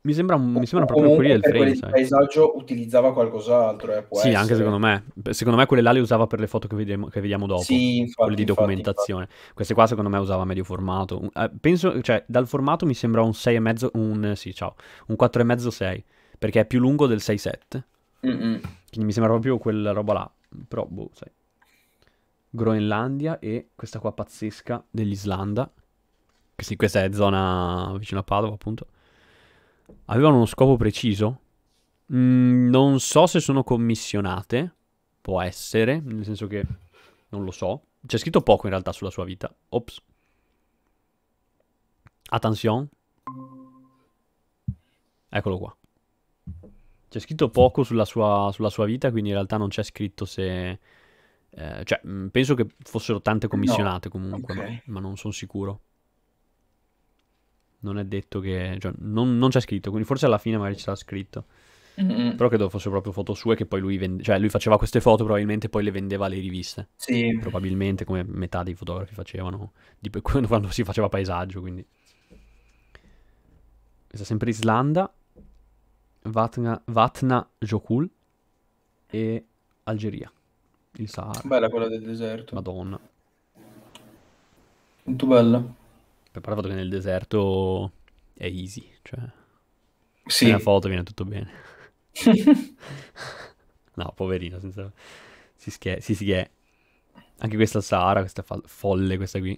mi sembra, mi sembra proprio quelli del frame. Il paesaggio utilizzava qualcos'altro. Eh, sì, essere. anche secondo me. Secondo me quelle là le usava per le foto che vediamo, che vediamo dopo. Sì, infatti, quelle di documentazione. Infatti. Queste qua secondo me usava medio formato. Uh, penso, cioè, dal formato mi sembra un 6,5, un, sì, ciao, un 4,5-6, perché è più lungo del 6,7. Mm-mm. Quindi mi sembra proprio quella roba là. Però, boh, sai. Groenlandia e questa qua pazzesca dell'Islanda. Che sì, questa è zona vicino a Padova, appunto. Avevano uno scopo preciso? Mm, non so se sono commissionate. Può essere, nel senso che non lo so. C'è scritto poco in realtà sulla sua vita. Ops. Attenzione. Eccolo qua. C'è scritto poco sulla sua, sulla sua, vita, quindi in realtà non c'è scritto se... Eh, cioè, mm, penso che fossero tante commissionate no. comunque, okay. ma, ma, non sono sicuro. Non è detto che... Cioè, non, non, c'è scritto, quindi forse alla fine magari ci sarà scritto. Mm-hmm. Però credo fossero proprio foto sue che poi lui vende... Cioè, lui faceva queste foto, probabilmente e poi le vendeva alle riviste. Sì. Probabilmente come metà dei fotografi facevano di... quando si faceva paesaggio, quindi... Questa è sempre Islanda. Vatna, Vatna Jokul e Algeria. Il Sahara. Bella quella del deserto. Madonna. Molto bella. Per parlare che nel deserto è easy, cioè... Sì. Nella foto viene tutto bene. no, poverino, senza... Si schia... Si schia... Anche questa Sahara, questa folle, questa qui.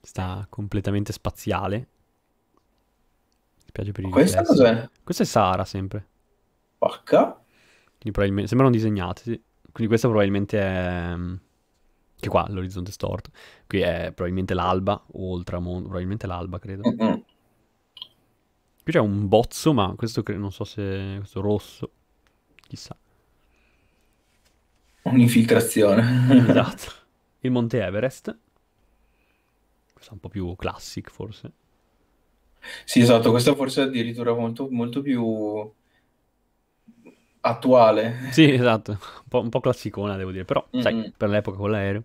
Sta completamente spaziale. Piace per il Questa cos'è? Questa è Sara, sempre. Porca. Sembrano disegnate, sì. Quindi questa probabilmente è... Mm, che qua, l'orizzonte storto. Qui è probabilmente l'alba, o il tramonto. Probabilmente l'alba, credo. Mm-hmm. Qui c'è un bozzo, ma questo cre- non so se... Questo rosso. Chissà. Un'infiltrazione. esatto. Il Monte Everest. Questo è un po' più classic, forse. Sì, esatto, questa forse è addirittura molto, molto più attuale. Sì, esatto, un po', un po classicona devo dire, però mm-hmm. sai, per l'epoca con l'aereo.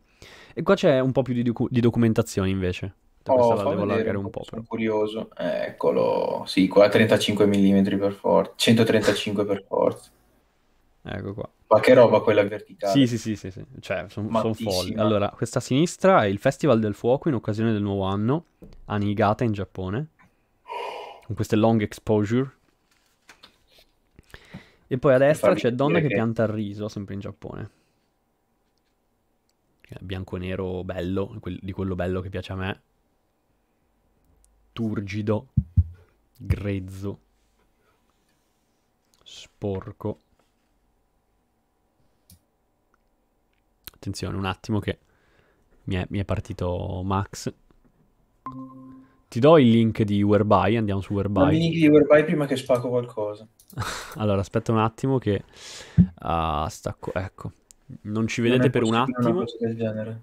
E qua c'è un po' più di, docu- di documentazione invece. Oh, la devo allargare un po'. Sono però. curioso. Eccolo, sì, qua 35 mm per forza, 135 per forza. Ecco qua. Ma che roba quella verticale. Sì, sì, sì, sì, sì. cioè sono son folli. Allora, questa a sinistra è il Festival del Fuoco in occasione del nuovo anno a Niigata in Giappone con queste long exposure. E poi a destra c'è donna che, che pianta il riso, sempre in Giappone. Bianco e nero bello, di quello bello che piace a me. Turgido, grezzo, sporco. Attenzione, un attimo che mi è, mi è partito Max. Ti do il link di Whereby, andiamo su Whereby. Dammi il link di Whereby prima che spacco qualcosa. allora, aspetta un attimo che... Uh, ah, stacco, ecco. Non ci vedete non per un attimo. Una cosa del genere.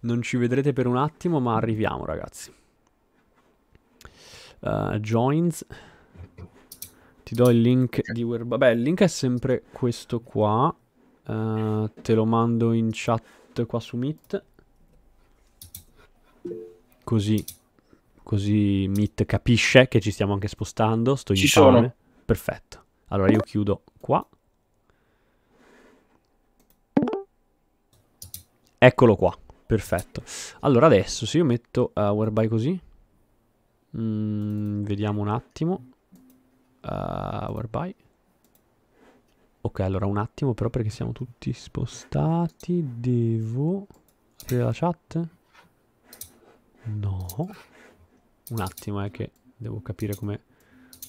Non ci vedrete per un attimo, ma arriviamo, ragazzi. Uh, joins. Ti do il link di Whereby. Beh, il link è sempre questo qua. Uh, te lo mando in chat qua su Meet. Così Così Meet capisce che ci stiamo anche spostando. Sto ci sono. Perfetto. Allora io chiudo qua. Eccolo qua. Perfetto. Allora adesso se io metto uh, whereby così. Mm, vediamo un attimo. Uh, whereby. Ok, allora un attimo però perché siamo tutti spostati. Devo aprire la chat? No. Un attimo, eh, che devo capire come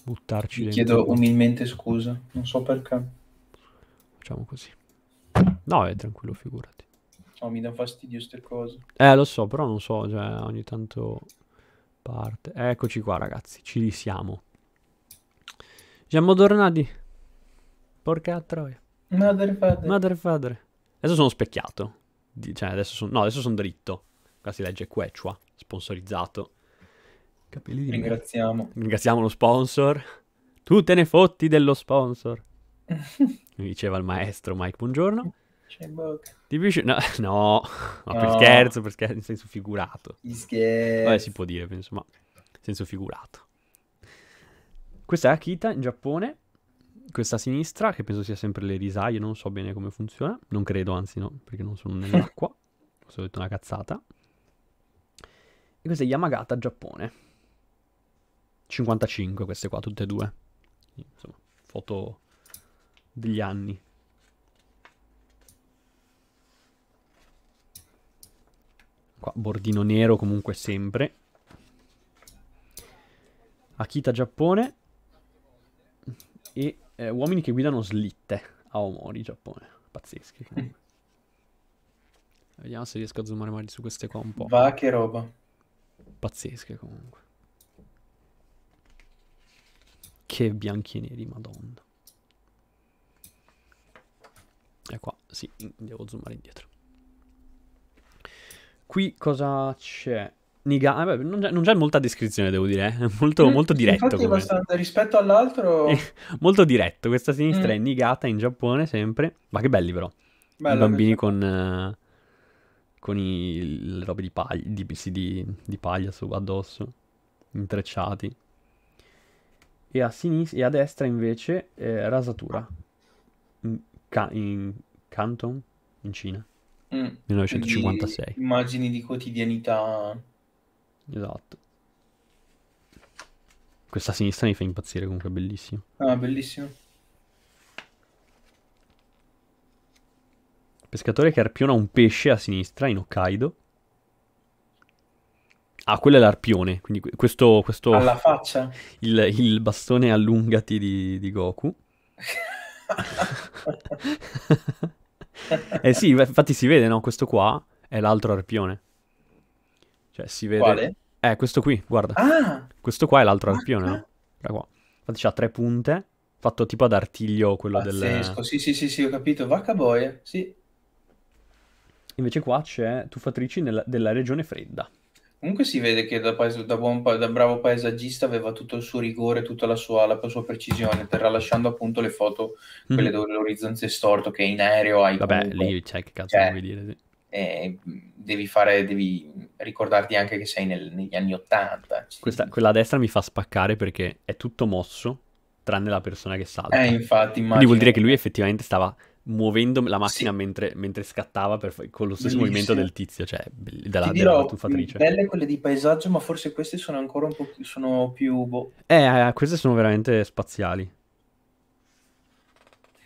buttarci Mi dentro. chiedo umilmente scusa, non so perché. Facciamo così. No, è tranquillo, figurati. No, mi dà fastidio queste cose. Eh, lo so, però non so, cioè, ogni tanto parte. Eccoci qua, ragazzi, ci siamo. Siamo tornati. Porca troia. madre padre madre padre Adesso sono specchiato. cioè, adesso sono... No, adesso sono dritto. Qua si legge Quechua, sponsorizzato. Capelli di Ringraziamo. Merda. Ringraziamo lo sponsor. Tu te ne fotti dello sponsor. Mi diceva il maestro Mike, buongiorno. Ti piace? No, no, no, per scherzo, per scherzo, in senso figurato. Vabbè, si può dire, penso, ma in senso figurato. Questa è Akita in Giappone, questa a sinistra, che penso sia sempre le risaie, non so bene come funziona. Non credo, anzi no, perché non sono nell'acqua. Ho detto una cazzata. E questa è Yamagata, Giappone. 55 queste qua, tutte e due. Insomma, foto degli anni. Qua, bordino nero comunque sempre. Akita Giappone. E eh, uomini che guidano slitte. Aomori Giappone. Pazzeschi Vediamo se riesco a zoomare magari su queste qua un po'. Va che roba. Pazzesche comunque. Che bianchi e neri, madonna. E qua, sì, devo zoomare indietro. Qui cosa c'è? Niga, eh, beh, non, c'è, non, c'è, molta descrizione, devo dire. È eh. Molto, mm, molto diretto. Infatti, bastante, rispetto all'altro. molto diretto. Questa sinistra mm. è Nigata in Giappone, sempre. Ma che belli, però. Bello, I bambini con. Eh, con i, le robe di paglia, di, sì, di, di paglia su, addosso, intrecciati e a, sinistra, e a destra invece eh, rasatura in, ca- in, Canton, in Cina, mm. 1956. Quindi, immagini di quotidianità. Esatto. Questa sinistra mi fa impazzire comunque, è bellissimo. Ah, bellissimo. Pescatore che arpiona un pesce a sinistra in Hokkaido Ah, quello è l'arpione, quindi questo... questo Alla faccia? Il, il bastone allungati di, di Goku. eh sì, infatti si vede, no? Questo qua è l'altro arpione. Cioè si vede... Quale? Eh, questo qui, guarda. Ah! Questo qua è l'altro ah, arpione, no? Ah. Da qua. Infatti c'ha tre punte, fatto tipo ad artiglio quello del... Pazzesco, sì sì sì sì, ho capito, vacca boia, sì. Invece qua c'è tuffatrici nella, della regione fredda. Comunque si vede che da, paes- da, buon pa- da bravo paesaggista aveva tutto il suo rigore, tutta la sua, la sua precisione, tralasciando appunto le foto, quelle mm. dove l'orizzonte è storto, che in aereo hai... Vabbè, comunque... lì c'è che cazzo cioè, vuoi dire, sì. eh, devi, fare, devi ricordarti anche che sei nel, negli anni Ottanta. Sì. Quella a destra mi fa spaccare perché è tutto mosso, tranne la persona che salta. Eh, infatti, immagino. Quindi vuol dire che lui effettivamente stava muovendo la macchina sì. mentre, mentre, scattava per, con lo stesso Bellissimo. movimento del tizio, cioè della, dirò, della tuffatrice. Belle quelle di paesaggio, ma forse queste sono ancora un po' più, sono più boh. Eh, eh queste sono veramente spaziali.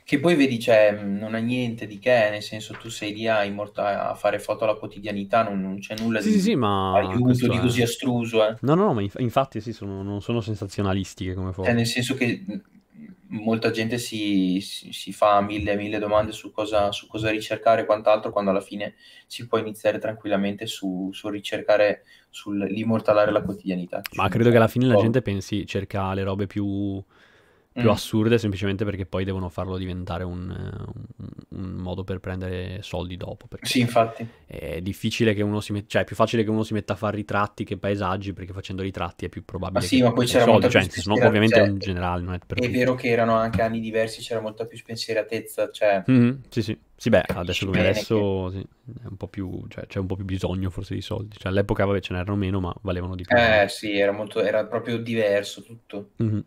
Che poi vedi, cioè, non ha niente di che, nel senso tu sei lì a, a fare foto alla quotidianità, non, non c'è nulla sì, di sì, ma aiuto, di così astruso. Eh. No, no, no, ma inf- infatti sì, sono, non sono sensazionalistiche come foto. Cioè, nel senso che molta gente si, si, si fa mille, e mille domande su cosa, su cosa ricercare e quant'altro, quando alla fine si può iniziare tranquillamente su, su ricercare, sull'immortalare la quotidianità. Ma credo che alla fine la oh. gente pensi, cerca le robe più più mm. assurde semplicemente perché poi devono farlo diventare un, eh, un, un modo per prendere soldi dopo. Sì, infatti. È difficile che uno si metta, cioè è più facile che uno si metta a fare ritratti che paesaggi perché facendo ritratti è più probabile. Ma sì, ma poi c'era soldi, cioè, più no, ovviamente cioè, in generale non è per È tutti. vero che erano anche anni diversi, c'era molta più spensieratezza, cioè... Mm-hmm, sì, sì. Sì, beh, adesso come adesso che... sì, un più, cioè, c'è un po' più bisogno forse di soldi. Cioè, all'epoca vabbè, ce n'erano meno, ma valevano di più. Eh sì, era, molto, era proprio diverso tutto. Mm-hmm.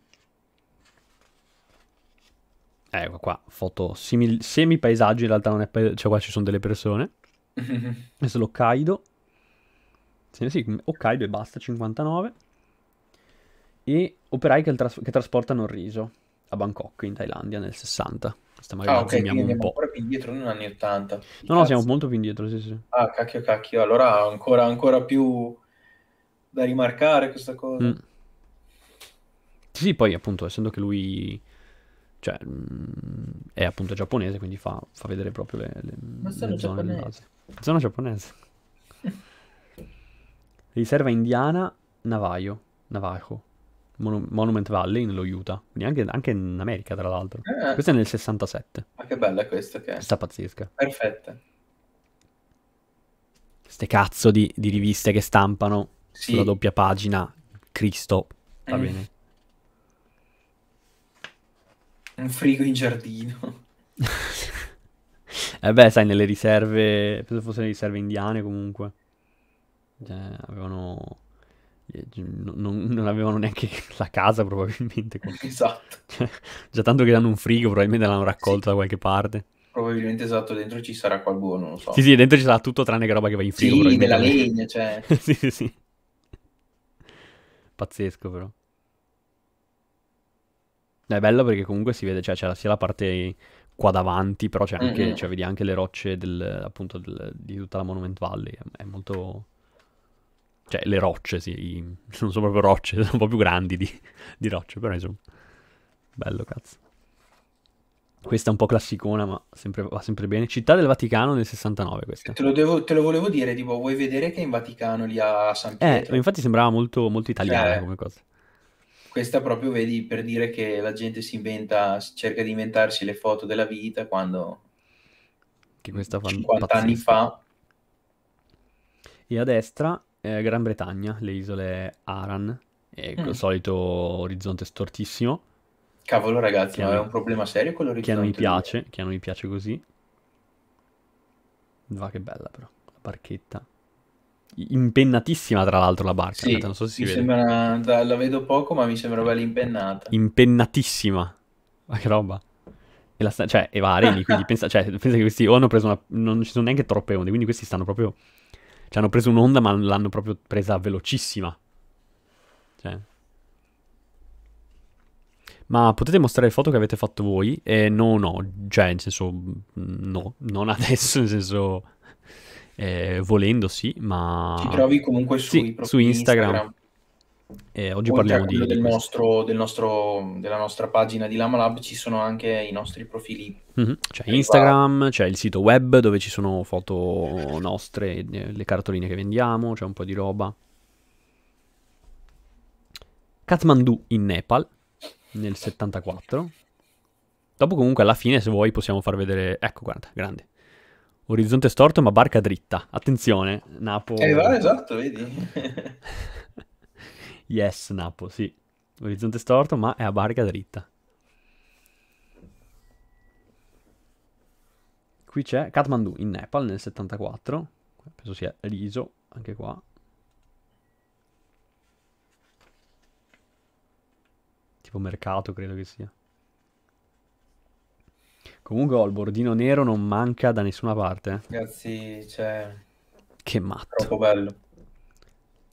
Ecco qua, foto simil- semi-paesaggio, in realtà non è paesaggio, cioè qua ci sono delle persone. Questo è l'Hokkaido. Sì, sì, mm, Hokkaido e basta, 59. E operai che, tras- che trasportano il riso a Bangkok, in Thailandia, nel 60. Questa magari ah, ok, quindi andiamo un po'. ancora più indietro, non anni 80. No, cazzo. no, siamo molto più indietro, sì, sì. Ah, cacchio, cacchio, allora ancora, ancora più da rimarcare questa cosa. Mm. Sì, poi appunto, essendo che lui cioè, mm, è appunto giapponese, quindi fa, fa vedere proprio le, le, Ma sono le zone in base. Sono giapponese. Riserva indiana Navajo, Navajo Monu- Monument Valley nello Utah, quindi anche, anche in America tra l'altro. Eh. Ah. Questa è nel 67. Ma che bella questa che è. Sta pazzesca. Perfetta. queste cazzo di, di riviste che stampano sì. sulla doppia pagina, Cristo, va eh. bene. Un frigo in giardino. eh beh, sai, nelle riserve, penso fossero le riserve indiane comunque. Cioè, avevano... Eh, non, non, avevano neanche la casa probabilmente. Esatto. Cioè, già tanto che hanno un frigo, probabilmente l'hanno raccolto sì. da qualche parte. Probabilmente esatto, dentro ci sarà qualcuno, non lo so. Sì, sì, dentro ci sarà tutto tranne che roba che va in frigo. Sì, della legna, cioè. sì, sì, sì. Pazzesco però è bello perché comunque si vede, cioè c'è sia la parte qua davanti, però c'è anche, mm-hmm. cioè, vedi anche le rocce del, appunto del, di tutta la Monument Valley, è, è molto... Cioè, le rocce, sì, i... non sono proprio rocce, sono un po' più grandi di, di rocce, però insomma, bello cazzo. Questa è un po' classicona, ma sempre, va sempre bene. Città del Vaticano nel 69, questa. Te lo, devo, te lo volevo dire, tipo, vuoi vedere che è in Vaticano lì a San eh, Pietro? Eh, infatti sembrava molto, molto italiana cioè, come cosa questa proprio vedi per dire che la gente si inventa, cerca di inventarsi le foto della vita quando che 50 pazzesca. anni fa. E a destra eh, Gran Bretagna, le isole Aran, e mm. il solito orizzonte stortissimo. Cavolo ragazzi, ma è un problema serio quello che non mi piace, eh. che non mi piace così. Va che bella però, la barchetta impennatissima tra l'altro la barca. Sì, non so se si vede. Sembra, da, la vedo poco, ma mi sembra bella impennata. Impennatissima. Ma che roba. E, la, cioè, e va a Reni quindi pensa, cioè, pensa, che questi o hanno preso una... Non ci sono neanche troppe onde, quindi questi stanno proprio... Cioè hanno preso un'onda ma l'hanno proprio presa velocissima. Cioè... Ma potete mostrare le foto che avete fatto voi? Eh, no, no, cioè, nel senso, mm, no, non adesso, nel senso, eh, volendo sì, ma... Ci trovi comunque sui, sì, su Instagram. Instagram. Eh, oggi Oltre parliamo di... Del nostro, del nostro, della nostra pagina di Lama Lab ci sono anche i nostri profili. Mm-hmm. C'è cioè Instagram, va... c'è il sito web dove ci sono foto nostre, eh, le cartoline che vendiamo, c'è un po' di roba. Kathmandu in Nepal nel 74. Dopo comunque alla fine se vuoi possiamo far vedere... Ecco guarda, grande. Orizzonte storto ma barca dritta. Attenzione, Napo. Eh, va, esatto, vedi. yes, Napo, sì. Orizzonte storto ma è a barca dritta. Qui c'è Kathmandu in Nepal nel 74. Penso sia Riso, anche qua. Tipo mercato credo che sia. Comunque ho il bordino nero, non manca da nessuna parte. Eh. Ragazzi, cioè... Che matto. Troppo bello.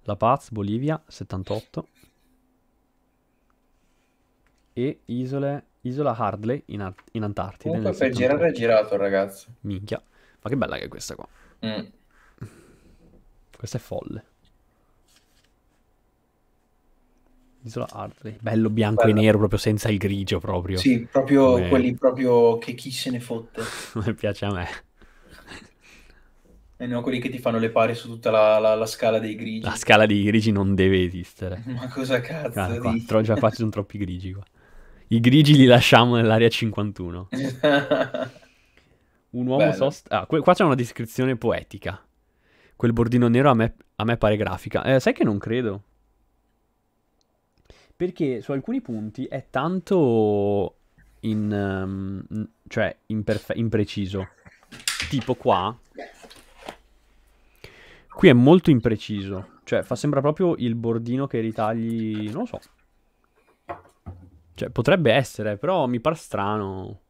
La Paz, Bolivia, 78. E isole, isola Hardley in, Ar- in Antartide. Comunque per girare è girato, ragazzi. Minchia. Ma che bella che è questa qua. Mm. Questa è folle. Isola Hartley, eh, bello bianco Bella. e nero, proprio senza il grigio proprio. Sì, proprio Come... quelli proprio che chi se ne fotte. Mi piace a me. E non quelli che ti fanno le pari su tutta la, la, la, scala dei grigi. La scala dei grigi non deve esistere. Ma cosa cazzo? Guarda, ah, qua, tro- già qua ci sono troppi grigi qua. I grigi li lasciamo nell'area 51. Un uomo sost... Ah, qua c'è una descrizione poetica. Quel bordino nero a me, a me pare grafica. Eh, sai che non credo perché su alcuni punti è tanto in, um, cioè imperfe- impreciso. Tipo qua, qui è molto impreciso, cioè fa sembra proprio il bordino che ritagli, non lo so. Cioè potrebbe essere, però mi pare strano.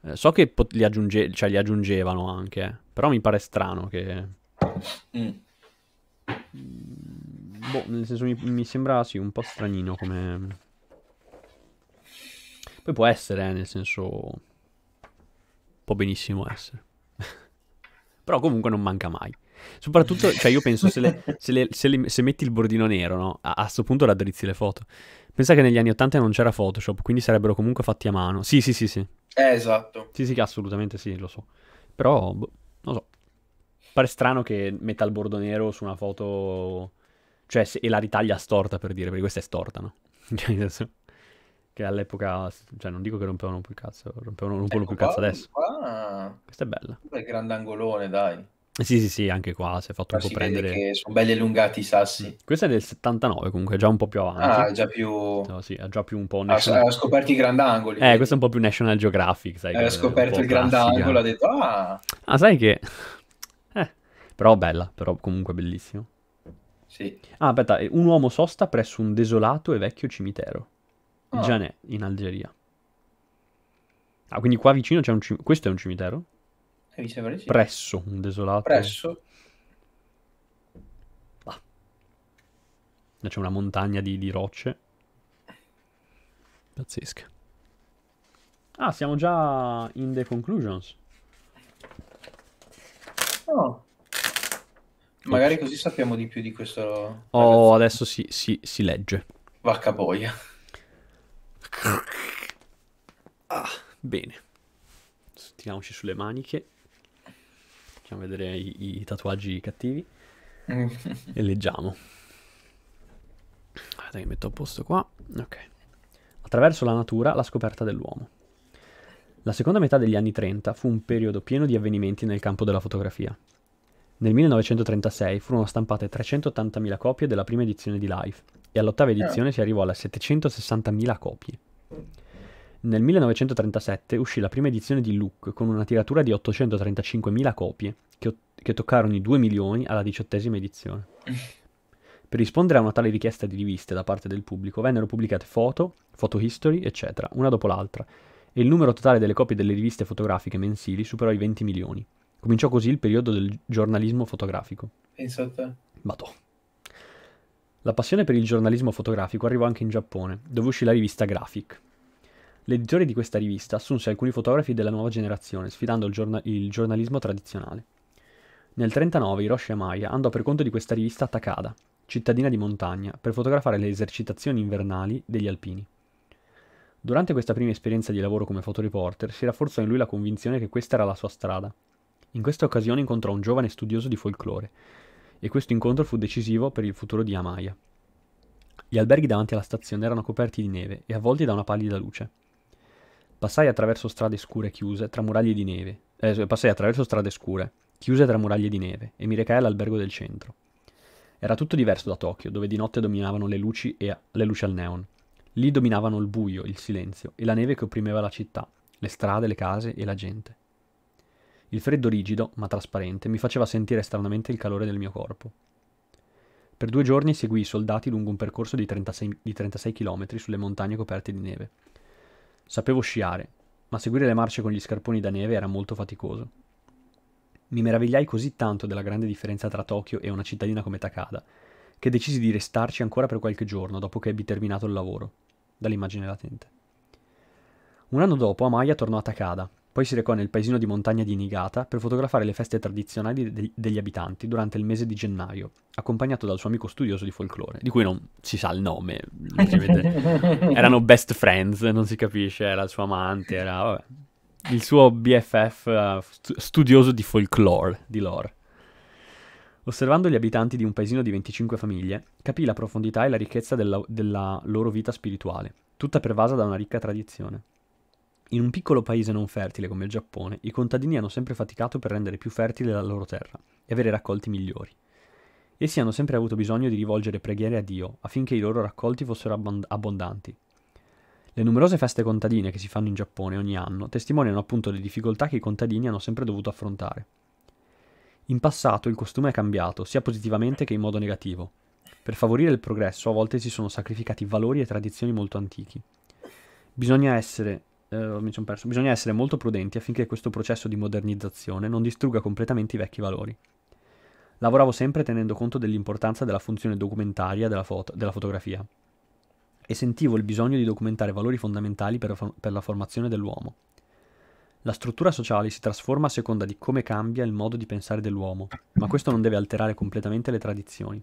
Eh, so che pot- li, aggiunge- cioè, li, aggiungevano anche, eh. però mi pare strano che... Mm. mm boh, nel senso mi, mi sembra sì, un po' stranino come... Poi può essere, eh, nel senso... Può benissimo essere. Però comunque non manca mai. Soprattutto, cioè io penso se, le, se, le, se, le, se metti il bordino nero, no? A, a sto punto raddrizzi le foto. Pensa che negli anni 80 non c'era Photoshop, quindi sarebbero comunque fatti a mano. Sì, sì, sì, sì. Eh, esatto. Sì, sì, assolutamente sì, lo so. Però, boh, non so. Pare strano che metta il bordo nero su una foto cioè, se, e la ritaglia storta per dire, perché questa è storta, no? che all'epoca, cioè non dico che rompevano più cazzo, rompevano, ecco, rompono ecco più cazzo adesso. Qua... Questa è bella. È grandangolone, dai. Eh, sì, sì, sì, anche qua si è fatto Ma un po' prendere. sono belli allungati i sassi. Mm. Questo è del 79, comunque, già un po' più avanti. Ah, già più. No, sì, ha già più un po'. National... Ha, scoperto i grandangoli. Eh, quindi. questo è un po' più National Geographic, sai. Ha scoperto il grandangolo, ha detto ah. Ah, sai che. Eh, però bella, però comunque bellissimo. Sì. Ah, aspetta, eh, un uomo sosta presso un desolato e vecchio cimitero. Oh. Ah. Gianè, in Algeria. Ah, quindi qua vicino c'è un cimitero. Questo è un cimitero? Eh, mi sembra sì. Presso un desolato. Presso. Ah. C'è una montagna di, di rocce. Pazzesca. Ah, siamo già in the conclusions. Oh. Magari così sappiamo di più di questo. Oh, ragazzo. adesso si, si, si legge. Vacca boia. Ah, bene. Tiriamoci sulle maniche. Facciamo vedere i, i tatuaggi cattivi. e leggiamo. Guarda ah, che metto a posto qua. Ok. Attraverso la natura, la scoperta dell'uomo. La seconda metà degli anni 30 fu un periodo pieno di avvenimenti nel campo della fotografia. Nel 1936 furono stampate 380.000 copie della prima edizione di Life e all'ottava edizione ah. si arrivò alle 760.000 copie. Nel 1937 uscì la prima edizione di Look con una tiratura di 835.000 copie che, che, toccarono i 2 milioni alla diciottesima edizione. Per rispondere a una tale richiesta di riviste da parte del pubblico vennero pubblicate foto, photo history, eccetera, una dopo l'altra, e il numero totale delle copie delle riviste fotografiche mensili superò i 20 milioni. Cominciò così il periodo del giornalismo fotografico. Pensa a te. Madò. La passione per il giornalismo fotografico arrivò anche in Giappone, dove uscì la rivista Graphic. L'editore di questa rivista assunse alcuni fotografi della nuova generazione, sfidando il, giorna- il giornalismo tradizionale. Nel 1939 Hiroshi Amaya andò per conto di questa rivista a Takada, cittadina di montagna, per fotografare le esercitazioni invernali degli alpini. Durante questa prima esperienza di lavoro come fotoreporter si rafforzò in lui la convinzione che questa era la sua strada, in questa occasione incontrò un giovane studioso di folklore e questo incontro fu decisivo per il futuro di Amaya. Gli alberghi davanti alla stazione erano coperti di neve e avvolti da una pallida luce. Passai attraverso strade scure chiuse tra muraglie di neve. Eh, passai attraverso strade scure, chiuse tra muraglie di neve, e mi recai all'albergo del centro. Era tutto diverso da Tokyo, dove di notte dominavano le luci e le luci al neon. Lì dominavano il buio, il silenzio e la neve che opprimeva la città, le strade, le case e la gente. Il freddo rigido, ma trasparente, mi faceva sentire stranamente il calore del mio corpo. Per due giorni seguì i soldati lungo un percorso di 36, di 36 km sulle montagne coperte di neve. Sapevo sciare, ma seguire le marce con gli scarponi da neve era molto faticoso. Mi meravigliai così tanto della grande differenza tra Tokyo e una cittadina come Takada, che decisi di restarci ancora per qualche giorno dopo che ebbi terminato il lavoro, dall'immagine latente. Un anno dopo Amaya tornò a Takada poi si recò nel paesino di montagna di Nigata per fotografare le feste tradizionali de- degli abitanti durante il mese di gennaio, accompagnato dal suo amico studioso di folklore, di cui non si sa il nome, erano best friends, non si capisce, era il suo amante, era vabbè, il suo BFF eh, stu- studioso di folklore, di lore. Osservando gli abitanti di un paesino di 25 famiglie, capì la profondità e la ricchezza della, della loro vita spirituale, tutta pervasa da una ricca tradizione. In un piccolo paese non fertile come il Giappone, i contadini hanno sempre faticato per rendere più fertile la loro terra e avere raccolti migliori. Essi hanno sempre avuto bisogno di rivolgere preghiere a Dio affinché i loro raccolti fossero abbond- abbondanti. Le numerose feste contadine che si fanno in Giappone ogni anno testimoniano appunto le difficoltà che i contadini hanno sempre dovuto affrontare. In passato il costume è cambiato, sia positivamente che in modo negativo. Per favorire il progresso a volte si sono sacrificati valori e tradizioni molto antichi. Bisogna essere eh, mi sono perso, bisogna essere molto prudenti affinché questo processo di modernizzazione non distrugga completamente i vecchi valori. Lavoravo sempre tenendo conto dell'importanza della funzione documentaria della, foto, della fotografia e sentivo il bisogno di documentare valori fondamentali per, per la formazione dell'uomo. La struttura sociale si trasforma a seconda di come cambia il modo di pensare dell'uomo, ma questo non deve alterare completamente le tradizioni.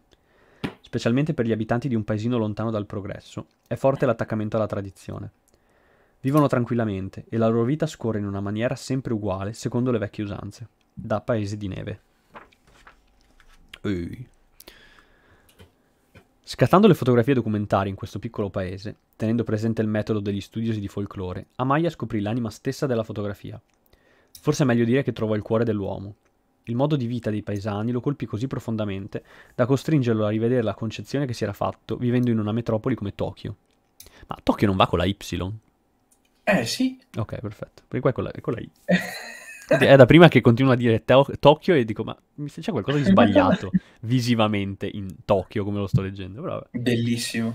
Specialmente per gli abitanti di un paesino lontano dal progresso, è forte l'attaccamento alla tradizione. Vivono tranquillamente e la loro vita scorre in una maniera sempre uguale secondo le vecchie usanze, da paese di neve. Ehi. Scattando le fotografie documentari in questo piccolo paese, tenendo presente il metodo degli studiosi di folklore, Amaya scoprì l'anima stessa della fotografia. Forse è meglio dire che trovò il cuore dell'uomo. Il modo di vita dei paesani lo colpì così profondamente da costringerlo a rivedere la concezione che si era fatto vivendo in una metropoli come Tokyo. Ma Tokyo non va con la Y? Eh sì. Ok, perfetto. Perché qua è con la, è con la I. è da prima che continua a dire to- Tokyo e dico, ma c'è qualcosa di sbagliato visivamente in Tokyo come lo sto leggendo. Però, Bellissimo.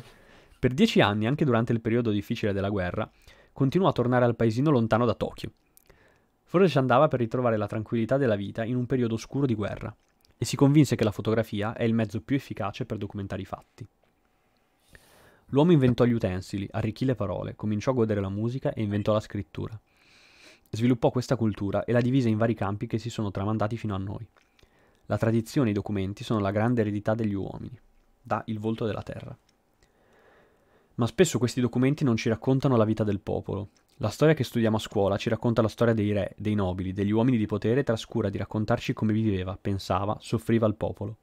Per dieci anni, anche durante il periodo difficile della guerra, continuò a tornare al paesino lontano da Tokyo. Forse ci andava per ritrovare la tranquillità della vita in un periodo oscuro di guerra e si convinse che la fotografia è il mezzo più efficace per documentare i fatti. L'uomo inventò gli utensili, arricchì le parole, cominciò a godere la musica e inventò la scrittura. Sviluppò questa cultura e la divise in vari campi che si sono tramandati fino a noi. La tradizione e i documenti sono la grande eredità degli uomini, da Il volto della terra. Ma spesso questi documenti non ci raccontano la vita del popolo. La storia che studiamo a scuola ci racconta la storia dei re, dei nobili, degli uomini di potere e trascura di raccontarci come viveva, pensava, soffriva il popolo.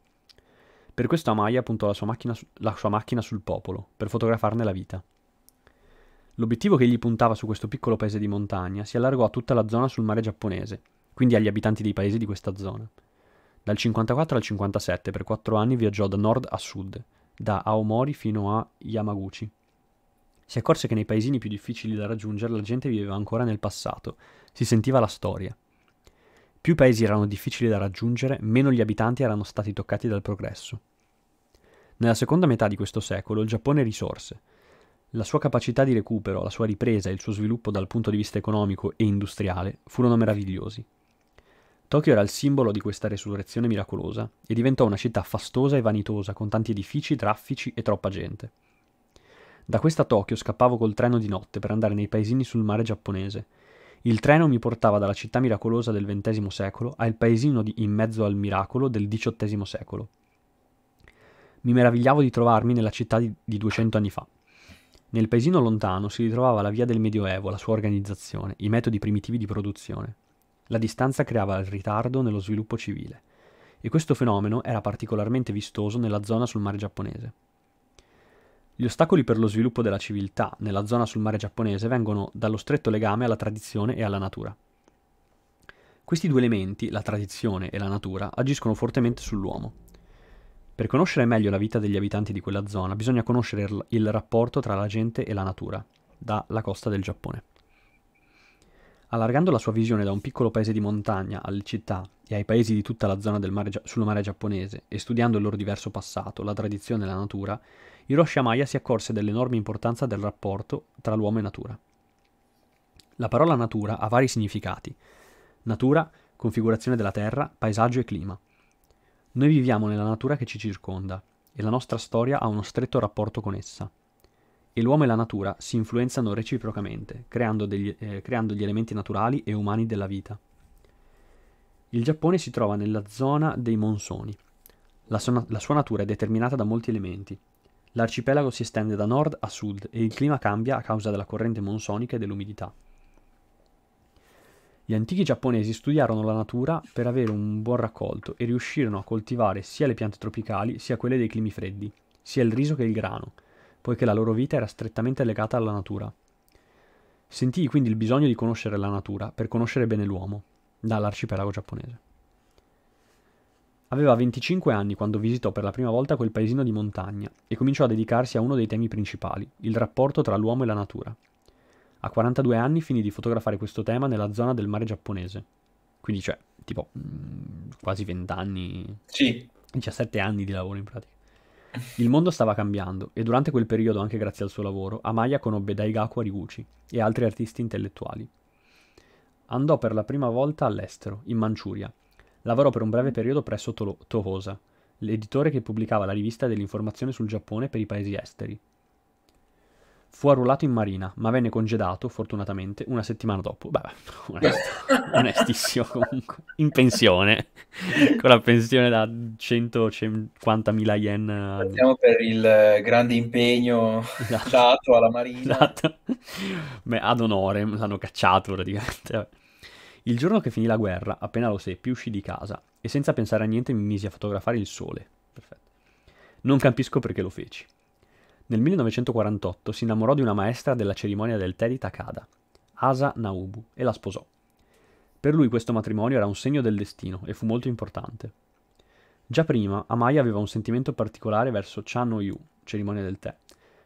Per questo Amaya puntò la sua, macchina, la sua macchina sul popolo, per fotografarne la vita. L'obiettivo che egli puntava su questo piccolo paese di montagna si allargò a tutta la zona sul mare giapponese, quindi agli abitanti dei paesi di questa zona. Dal 54 al 57 per quattro anni viaggiò da nord a sud, da Aomori fino a Yamaguchi. Si accorse che nei paesini più difficili da raggiungere la gente viveva ancora nel passato, si sentiva la storia. Più paesi erano difficili da raggiungere, meno gli abitanti erano stati toccati dal progresso. Nella seconda metà di questo secolo il Giappone risorse. La sua capacità di recupero, la sua ripresa e il suo sviluppo dal punto di vista economico e industriale furono meravigliosi. Tokyo era il simbolo di questa resurrezione miracolosa e diventò una città fastosa e vanitosa con tanti edifici, traffici e troppa gente. Da questa Tokyo scappavo col treno di notte per andare nei paesini sul mare giapponese. Il treno mi portava dalla città miracolosa del XX secolo al paesino di in mezzo al miracolo del XVIII secolo mi meravigliavo di trovarmi nella città di, 200 anni fa. Nel paesino lontano si ritrovava la via del Medioevo, la sua organizzazione, i metodi primitivi di produzione. La distanza creava il ritardo nello sviluppo civile, e questo fenomeno era particolarmente vistoso nella zona sul mare giapponese. Gli ostacoli per lo sviluppo della civiltà nella zona sul mare giapponese vengono dallo stretto legame alla tradizione e alla natura. Questi due elementi, la tradizione e la natura, agiscono fortemente sull'uomo. Per conoscere meglio la vita degli abitanti di quella zona bisogna conoscere il rapporto tra la gente e la natura, dalla costa del Giappone. Allargando la sua visione da un piccolo paese di montagna alle città e ai paesi di tutta la zona mare, sul mare giapponese e studiando il loro diverso passato, la tradizione e la natura, Hiroshi Amaya si accorse dell'enorme importanza del rapporto tra l'uomo e natura. La parola natura ha vari significati. Natura, configurazione della terra, paesaggio e clima. Noi viviamo nella natura che ci circonda e la nostra storia ha uno stretto rapporto con essa. E l'uomo e la natura si influenzano reciprocamente, creando, degli, eh, creando gli elementi naturali e umani della vita. Il Giappone si trova nella zona dei monsoni. La, sona- la sua natura è determinata da molti elementi. L'arcipelago si estende da nord a sud e il clima cambia a causa della corrente monsonica e dell'umidità. Gli antichi giapponesi studiarono la natura per avere un buon raccolto e riuscirono a coltivare sia le piante tropicali sia quelle dei climi freddi, sia il riso che il grano, poiché la loro vita era strettamente legata alla natura. Sentì quindi il bisogno di conoscere la natura per conoscere bene l'uomo, dall'arcipelago giapponese. Aveva 25 anni quando visitò per la prima volta quel paesino di montagna e cominciò a dedicarsi a uno dei temi principali, il rapporto tra l'uomo e la natura. A 42 anni finì di fotografare questo tema nella zona del mare giapponese. Quindi cioè, tipo, mh, mm, quasi 20 anni. Sì. 17 anni di lavoro in pratica. Il mondo stava cambiando e durante quel periodo, anche grazie al suo lavoro, Amaya conobbe Daigaku Ariguchi e altri artisti intellettuali. Andò per la prima volta all'estero, in Manciuria. Lavorò per un breve periodo presso Tolo- Tohosa, l'editore che pubblicava la rivista dell'informazione sul Giappone per i paesi esteri, Fu arruolato in marina, ma venne congedato, fortunatamente, una settimana dopo. Beh, onesto, onestissimo comunque. In pensione, con la pensione da 150.000 yen. Grazie eh, per il grande impegno esatto. dato alla marina. Esatto. Beh, ad onore, l'hanno cacciato praticamente. Il giorno che finì la guerra, appena lo seppi, uscì di casa e senza pensare a niente mi misi a fotografare il sole. Perfetto. Non capisco perché lo feci. Nel 1948 si innamorò di una maestra della cerimonia del tè di Takada, Asa Naubu, e la sposò. Per lui questo matrimonio era un segno del destino e fu molto importante. Già prima, Amai aveva un sentimento particolare verso Chan Yu, cerimonia del tè,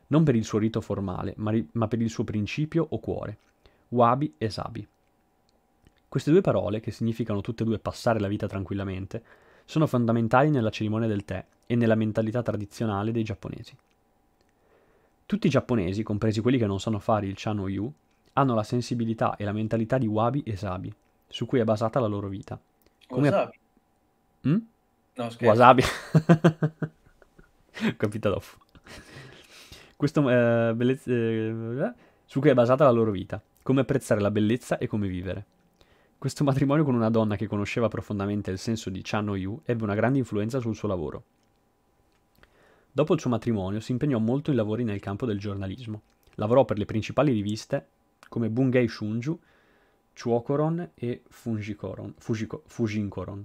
non per il suo rito formale, ma, ri- ma per il suo principio o cuore, Wabi e Sabi. Queste due parole, che significano tutte e due passare la vita tranquillamente, sono fondamentali nella cerimonia del tè e nella mentalità tradizionale dei giapponesi. Tutti i giapponesi, compresi quelli che non sanno fare il Chano Yu, hanno la sensibilità e la mentalità di Wabi e Sabi, su cui è basata la loro vita. Come... Wasabi? Mm? No, scherzo. Wasabi. Capita dopo. Questo, eh, bellezza, eh, su cui è basata la loro vita. Come apprezzare la bellezza e come vivere. Questo matrimonio con una donna che conosceva profondamente il senso di Chan no Yu ebbe una grande influenza sul suo lavoro. Dopo il suo matrimonio si impegnò molto in lavori nel campo del giornalismo. Lavorò per le principali riviste come Bungei Shunju, Chuokoron e Fujikoron. Fujinkoron.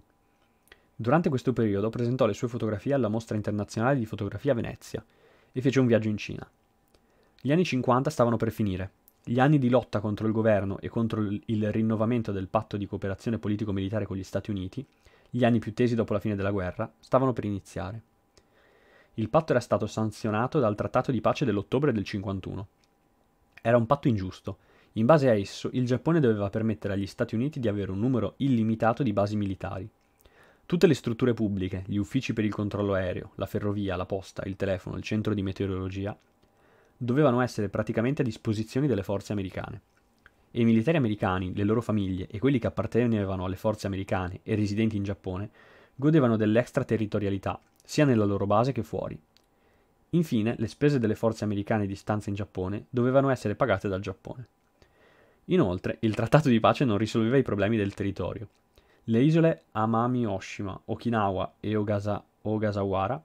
Durante questo periodo presentò le sue fotografie alla Mostra Internazionale di Fotografia a Venezia e fece un viaggio in Cina. Gli anni 50 stavano per finire. Gli anni di lotta contro il governo e contro il rinnovamento del patto di cooperazione politico-militare con gli Stati Uniti, gli anni più tesi dopo la fine della guerra, stavano per iniziare. Il patto era stato sanzionato dal Trattato di pace dell'ottobre del 51. Era un patto ingiusto. In base a esso, il Giappone doveva permettere agli Stati Uniti di avere un numero illimitato di basi militari. Tutte le strutture pubbliche, gli uffici per il controllo aereo, la ferrovia, la posta, il telefono, il centro di meteorologia, dovevano essere praticamente a disposizione delle forze americane. E i militari americani, le loro famiglie e quelli che appartenevano alle forze americane e residenti in Giappone godevano dell'extraterritorialità, sia nella loro base che fuori. Infine, le spese delle forze americane di stanza in Giappone dovevano essere pagate dal Giappone. Inoltre, il trattato di pace non risolveva i problemi del territorio. Le isole Amami-Oshima, Okinawa e Ogasa- Ogasawara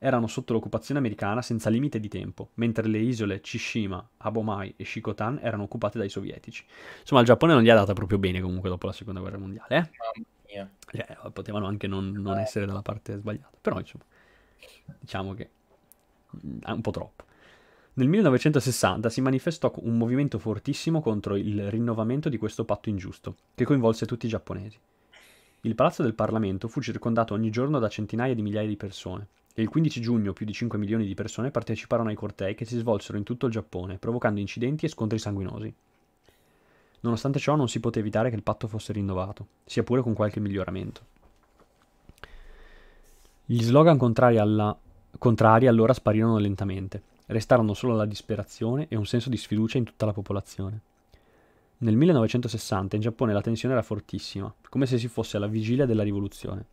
erano sotto l'occupazione americana senza limite di tempo, mentre le isole Chishima, Abomai e Shikotan erano occupate dai sovietici. Insomma, il Giappone non gli è data proprio bene comunque dopo la seconda guerra mondiale. Eh? mia. Cioè, eh, potevano anche non, non eh. essere dalla parte sbagliata, però insomma, diciamo che mm, è un po' troppo. Nel 1960 si manifestò un movimento fortissimo contro il rinnovamento di questo patto ingiusto, che coinvolse tutti i giapponesi. Il palazzo del Parlamento fu circondato ogni giorno da centinaia di migliaia di persone, e il 15 giugno più di 5 milioni di persone parteciparono ai cortei che si svolsero in tutto il Giappone, provocando incidenti e scontri sanguinosi. Nonostante ciò non si poteva evitare che il patto fosse rinnovato, sia pure con qualche miglioramento. Gli slogan contrari, alla... contrari allora sparirono lentamente, restarono solo la disperazione e un senso di sfiducia in tutta la popolazione. Nel 1960 in Giappone la tensione era fortissima, come se si fosse alla vigilia della rivoluzione.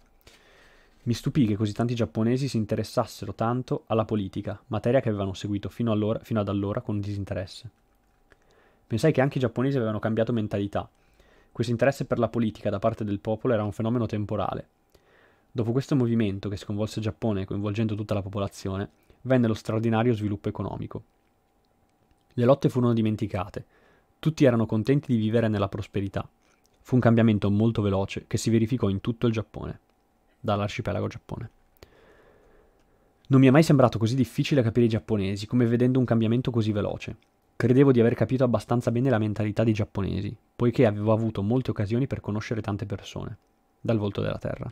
Mi stupì che così tanti giapponesi si interessassero tanto alla politica, materia che avevano seguito fino, allora, fino ad allora con disinteresse. Pensai che anche i giapponesi avevano cambiato mentalità. Questo interesse per la politica da parte del popolo era un fenomeno temporale. Dopo questo movimento, che sconvolse il Giappone coinvolgendo tutta la popolazione, venne lo straordinario sviluppo economico. Le lotte furono dimenticate. Tutti erano contenti di vivere nella prosperità. Fu un cambiamento molto veloce che si verificò in tutto il Giappone, dall'arcipelago Giappone. Non mi è mai sembrato così difficile capire i giapponesi come vedendo un cambiamento così veloce. Credevo di aver capito abbastanza bene la mentalità dei giapponesi, poiché avevo avuto molte occasioni per conoscere tante persone, dal volto della Terra.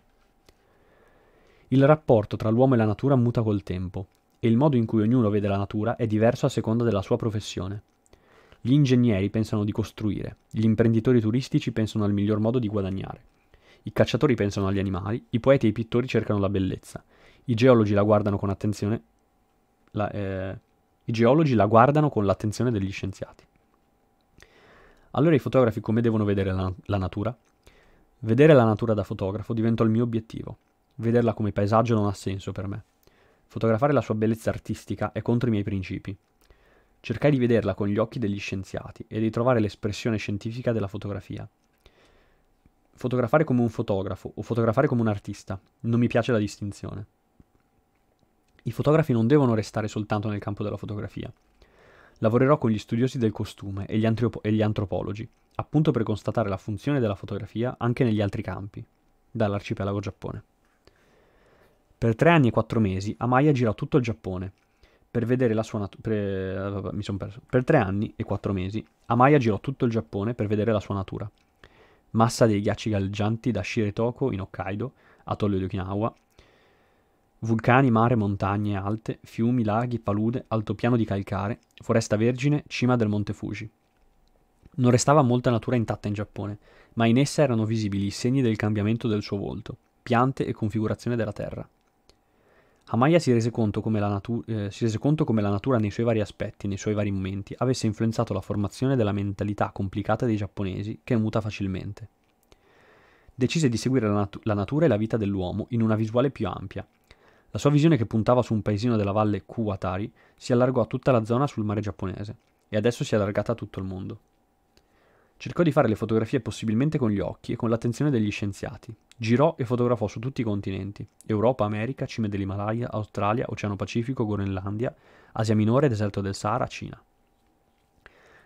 Il rapporto tra l'uomo e la natura muta col tempo, e il modo in cui ognuno vede la natura è diverso a seconda della sua professione. Gli ingegneri pensano di costruire, gli imprenditori turistici pensano al miglior modo di guadagnare, i cacciatori pensano agli animali, i poeti e i pittori cercano la bellezza, i geologi la guardano con attenzione, la, eh, i geologi la guardano con l'attenzione degli scienziati. Allora i fotografi come devono vedere la, la natura? Vedere la natura da fotografo diventò il mio obiettivo. Vederla come paesaggio non ha senso per me. Fotografare la sua bellezza artistica è contro i miei principi. Cercai di vederla con gli occhi degli scienziati e di trovare l'espressione scientifica della fotografia. Fotografare come un fotografo o fotografare come un artista non mi piace la distinzione. I fotografi non devono restare soltanto nel campo della fotografia. Lavorerò con gli studiosi del costume e gli, antropo- e gli antropologi, appunto per constatare la funzione della fotografia anche negli altri campi, dall'arcipelago Giappone. Per tre anni e quattro mesi Amaya girò tutto il Giappone. Per vedere la sua natura. mi sono perso. Per tre anni e quattro mesi Amaya girò tutto il Giappone per vedere la sua natura. Massa dei ghiacci galleggianti da Shiretoko in Hokkaido, atollo di Okinawa, Vulcani, mare, montagne alte, fiumi, laghi, palude, altopiano di calcare, foresta vergine, cima del Monte Fuji. Non restava molta natura intatta in Giappone, ma in essa erano visibili i segni del cambiamento del suo volto, piante e configurazione della terra. Amaya si rese, natu- eh, si rese, conto come la natura nei suoi vari aspetti, nei suoi vari momenti, avesse influenzato la formazione della mentalità complicata dei giapponesi, che muta facilmente. Decise di seguire la, nat- la natura e la vita dell'uomo in una visuale più ampia, la sua visione che puntava su un paesino della valle Kuwatari si allargò a tutta la zona sul mare giapponese e adesso si è allargata a tutto il mondo. Cercò di fare le fotografie possibilmente con gli occhi e con l'attenzione degli scienziati. Girò e fotografò su tutti i continenti: Europa, America, cime dell'Himalaya, Australia, Oceano Pacifico, Groenlandia, Asia Minore, deserto del Sahara, Cina.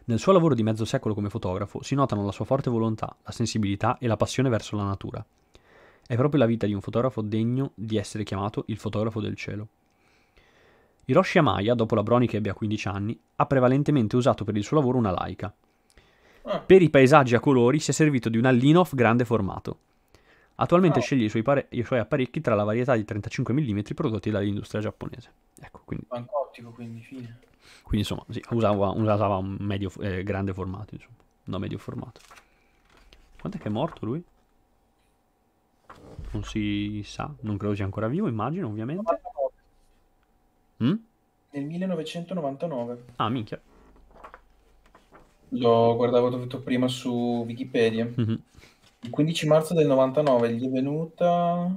Nel suo lavoro di mezzo secolo come fotografo si notano la sua forte volontà, la sensibilità e la passione verso la natura. È proprio la vita di un fotografo degno di essere chiamato il fotografo del cielo. Hiroshi Amaya, dopo la Broni che ebbe a 15 anni, ha prevalentemente usato per il suo lavoro una laica. Ah. Per i paesaggi a colori si è servito di una Linoff grande formato. Attualmente oh. sceglie i suoi, pare- i suoi, apparecchi tra la varietà di 35 mm prodotti dall'industria giapponese. Ecco, quindi... Pancottico, quindi, fine. Quindi, insomma, sì, usava, usava, un medio, eh, grande formato, insomma, no medio formato. Quanto è che è morto lui? non si sa, non credo sia ancora vivo, immagino ovviamente. Mm? Nel 1999. Ah, minchia. Lo guardavo tutto prima su Wikipedia. Mm-hmm. Il 15 marzo del 99 gli è venuta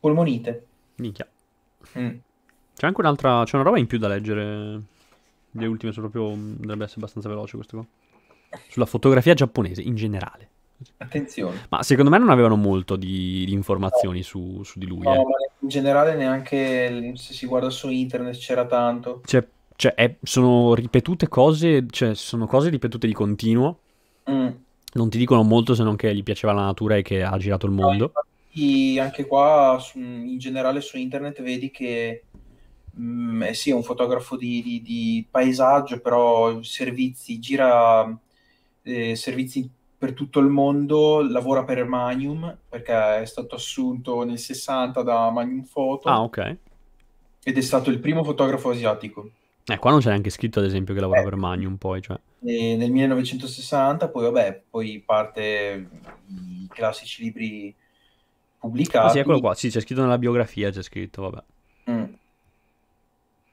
polmonite. Minchia. Mm. C'è anche un'altra, c'è una roba in più da leggere. Le ultime sono proprio, mm, dovrebbe essere abbastanza veloce questo qua sulla fotografia giapponese in generale. Attenzione. Ma secondo me non avevano molto di, di informazioni no. su, su, di lui. No, eh. ma in generale neanche se si guarda su internet c'era tanto. Cioè, cioè è, sono ripetute cose, cioè sono cose ripetute di continuo. Mm. Non ti dicono molto se non che gli piaceva la natura e che ha girato il mondo. No, infatti, anche qua su, in generale su internet vedi che mh, mm, eh sì, è un fotografo di, di, di paesaggio, però servizi, gira eh, servizi per tutto il mondo, lavora per Manium perché è stato assunto nel 60 da Manium Photo. Ah, ok. Ed è stato il primo fotografo asiatico. Eh, qua non c'è neanche scritto, ad esempio, che lavora eh, per Magnum, poi, cioè. nel 1960, poi, vabbè, poi parte i classici libri pubblicati. Ah, sì, eccolo qua, sì, c'è scritto nella biografia, c'è scritto, vabbè. Mm.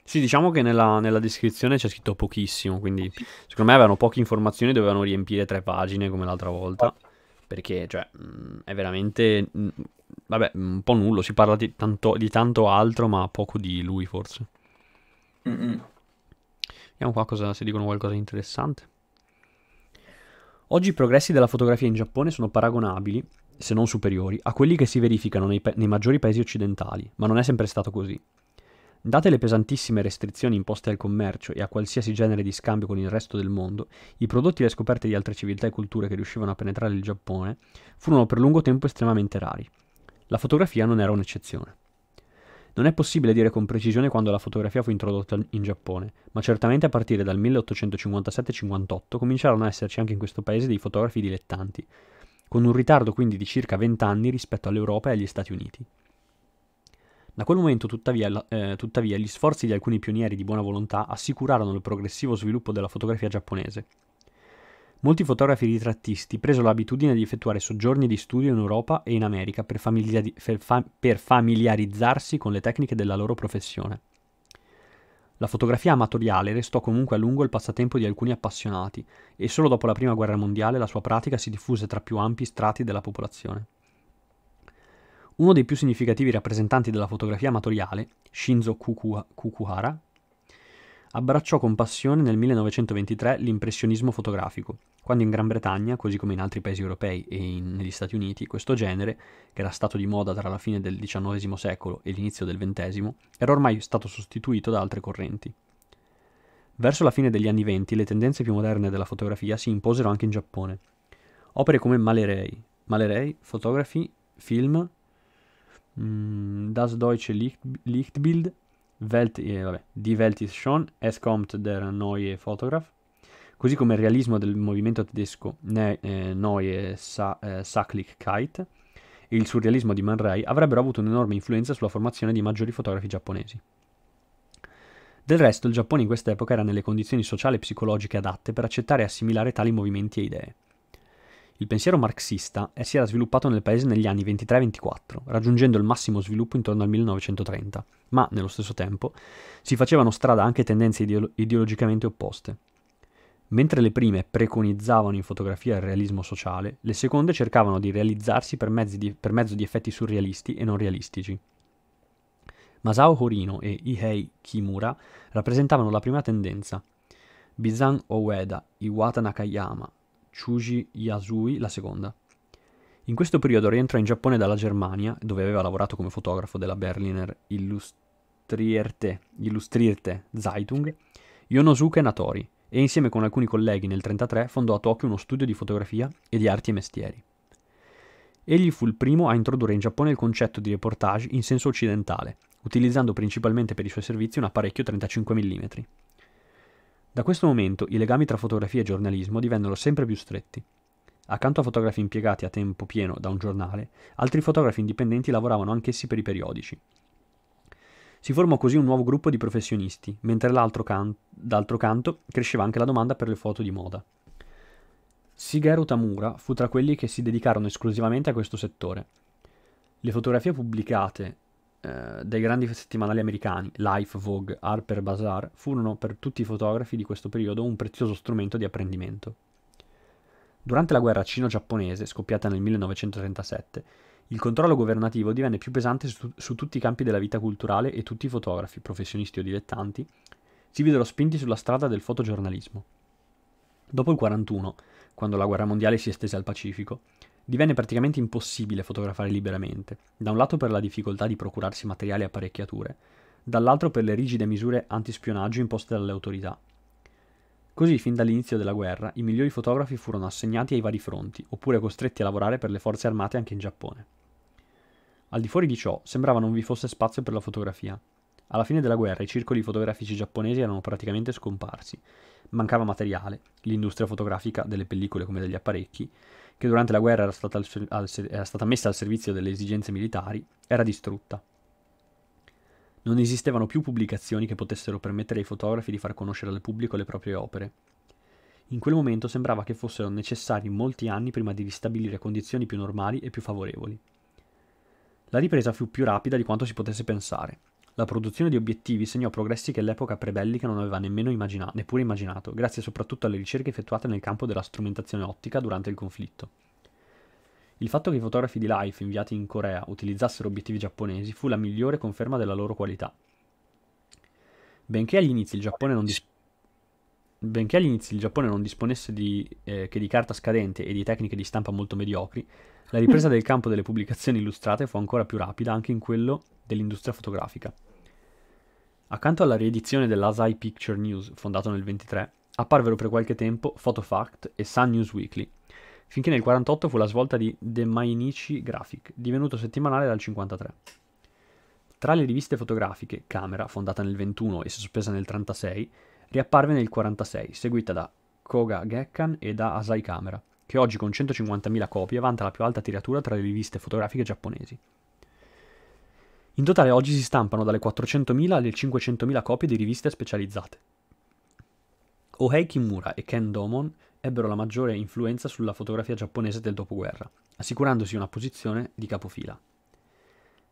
Sì, diciamo che nella, nella descrizione c'è scritto pochissimo, quindi secondo me avevano poche informazioni, dovevano riempire tre pagine come l'altra volta, perché cioè, mm, è veramente, mm, vabbè, mm, un po' nullo, si parla di tanto, di tanto altro, ma poco di lui forse. Mm-mm. Vediamo qua cosa, se dicono qualcosa di interessante. Oggi i progressi della fotografia in Giappone sono paragonabili, se non superiori, a quelli che si verificano nei, pa- nei maggiori paesi occidentali, ma non è sempre stato così. Date le pesantissime restrizioni imposte al commercio e a qualsiasi genere di scambio con il resto del mondo, i prodotti e le scoperte di altre civiltà e culture che riuscivano a penetrare il Giappone furono per lungo tempo estremamente rari. La fotografia non era un'eccezione. Non è possibile dire con precisione quando la fotografia fu introdotta in Giappone, ma certamente a partire dal 1857-58 cominciarono ad esserci anche in questo paese dei fotografi dilettanti, con un ritardo quindi di circa 20 anni rispetto all'Europa e agli Stati Uniti. Da quel momento, tuttavia, eh, tuttavia, gli sforzi di alcuni pionieri di buona volontà assicurarono il progressivo sviluppo della fotografia giapponese. Molti fotografi ritrattisti presero l'abitudine di effettuare soggiorni di studio in Europa e in America per, familiari- per, fa- per familiarizzarsi con le tecniche della loro professione. La fotografia amatoriale restò comunque a lungo il passatempo di alcuni appassionati e solo dopo la Prima Guerra Mondiale la sua pratica si diffuse tra più ampi strati della popolazione. Uno dei più significativi rappresentanti della fotografia amatoriale, Shinzo Kukuhara, abbracciò con passione nel 1923 l'impressionismo fotografico, quando in Gran Bretagna, così come in altri paesi europei e in, negli Stati Uniti, questo genere, che era stato di moda tra la fine del XIX secolo e l'inizio del XX, era ormai stato sostituito da altre correnti. Verso la fine degli anni venti le tendenze più moderne della fotografia si imposero anche in Giappone. Opere come Malerei, Malerei, fotografi, film, Mm, das Deutsche Lichtbild, Welt, eh, vabbè, Die Welt ist schon, es kommt der neue Fotograf così come il realismo del movimento tedesco ne, eh, Neue Sa, eh, Sachlichkeit e il surrealismo di Man Ray avrebbero avuto un'enorme influenza sulla formazione di maggiori fotografi giapponesi. Del resto, il Giappone in quest'epoca era nelle condizioni sociali e psicologiche adatte per accettare e assimilare tali movimenti e idee. Il pensiero marxista si era sviluppato nel paese negli anni 23-24, raggiungendo il massimo sviluppo intorno al 1930, ma nello stesso tempo si facevano strada anche tendenze ideolo- ideologicamente opposte. Mentre le prime preconizzavano in fotografia il realismo sociale, le seconde cercavano di realizzarsi per, di, per mezzo di effetti surrealisti e non realistici. Masao Horino e Ihei Kimura rappresentavano la prima tendenza. Bizan Oweda, Iwata Nakayama, Chuji Yasui la seconda. In questo periodo rientra in Giappone dalla Germania, dove aveva lavorato come fotografo della Berliner Illustrierte, Illustrierte Zeitung, Yonosuke Natori, e insieme con alcuni colleghi nel 1933 fondò a Tokyo uno studio di fotografia e di arti e mestieri. Egli fu il primo a introdurre in Giappone il concetto di reportage in senso occidentale, utilizzando principalmente per i suoi servizi un apparecchio 35 mm. Da questo momento i legami tra fotografia e giornalismo divennero sempre più stretti. Accanto a fotografi impiegati a tempo pieno da un giornale, altri fotografi indipendenti lavoravano anch'essi per i periodici. Si formò così un nuovo gruppo di professionisti, mentre can- d'altro canto cresceva anche la domanda per le foto di moda. Shigeru Tamura fu tra quelli che si dedicarono esclusivamente a questo settore. Le fotografie pubblicate eh, dai grandi settimanali americani, Life, Vogue, Harper Bazaar, furono per tutti i fotografi di questo periodo un prezioso strumento di apprendimento. Durante la guerra cino-giapponese, scoppiata nel 1937, il controllo governativo divenne più pesante su, su, tutti i campi della vita culturale e tutti i fotografi, professionisti o dilettanti, si videro spinti sulla strada del fotogiornalismo. Dopo il 1941, quando la guerra mondiale si estese al Pacifico, divenne praticamente impossibile fotografare liberamente, da un lato per la difficoltà di procurarsi materiali e apparecchiature, dall'altro per le rigide misure antispionaggio imposte dalle autorità. Così, fin dall'inizio della guerra, i migliori fotografi furono assegnati ai vari fronti, oppure costretti a lavorare per le forze armate anche in Giappone. Al di fuori di ciò, sembrava non vi fosse spazio per la fotografia. Alla fine della guerra i circoli fotografici giapponesi erano praticamente scomparsi. Mancava materiale, l'industria fotografica delle pellicole come degli apparecchi, che durante la guerra era stata, al, al, era stata messa al servizio delle esigenze militari, era distrutta. Non esistevano più pubblicazioni che potessero permettere ai fotografi di far conoscere al pubblico le proprie opere. In quel momento sembrava che fossero necessari molti anni prima di ristabilire condizioni più normali e più favorevoli. La ripresa fu più rapida di quanto si potesse pensare. La produzione di obiettivi segnò progressi che l'epoca prebellica non aveva nemmeno immagina- neppure immaginato, grazie soprattutto alle ricerche effettuate nel campo della strumentazione ottica durante il conflitto. Il fatto che i fotografi di Life inviati in Corea utilizzassero obiettivi giapponesi fu la migliore conferma della loro qualità. Benché agli inizi il Giappone non dispone benché all'inizio il Giappone non disponesse di, eh, che di carta scadente e di tecniche di stampa molto mediocri, la ripresa del campo delle pubblicazioni illustrate fu ancora più rapida anche in quello dell'industria fotografica. Accanto alla riedizione dell'Asai Picture News, fondato nel 23, apparvero per qualche tempo PhotoFact e Sun News Weekly, finché nel 48 fu la svolta di The Mainichi Graphic, divenuto settimanale dal 53. Tra le riviste fotografiche, Camera, fondata nel 21 e sospesa nel 36, riapparve nel 46, seguita da Koga Gekkan e da Asai Camera, che oggi con 150.000 copie vanta la più alta tiratura tra le riviste fotografiche giapponesi. In totale oggi si stampano dalle 400.000 alle 500.000 copie di riviste specializzate. Ohei Kimura e Ken Domon ebbero la maggiore influenza sulla fotografia giapponese del dopoguerra, assicurandosi una posizione di capofila.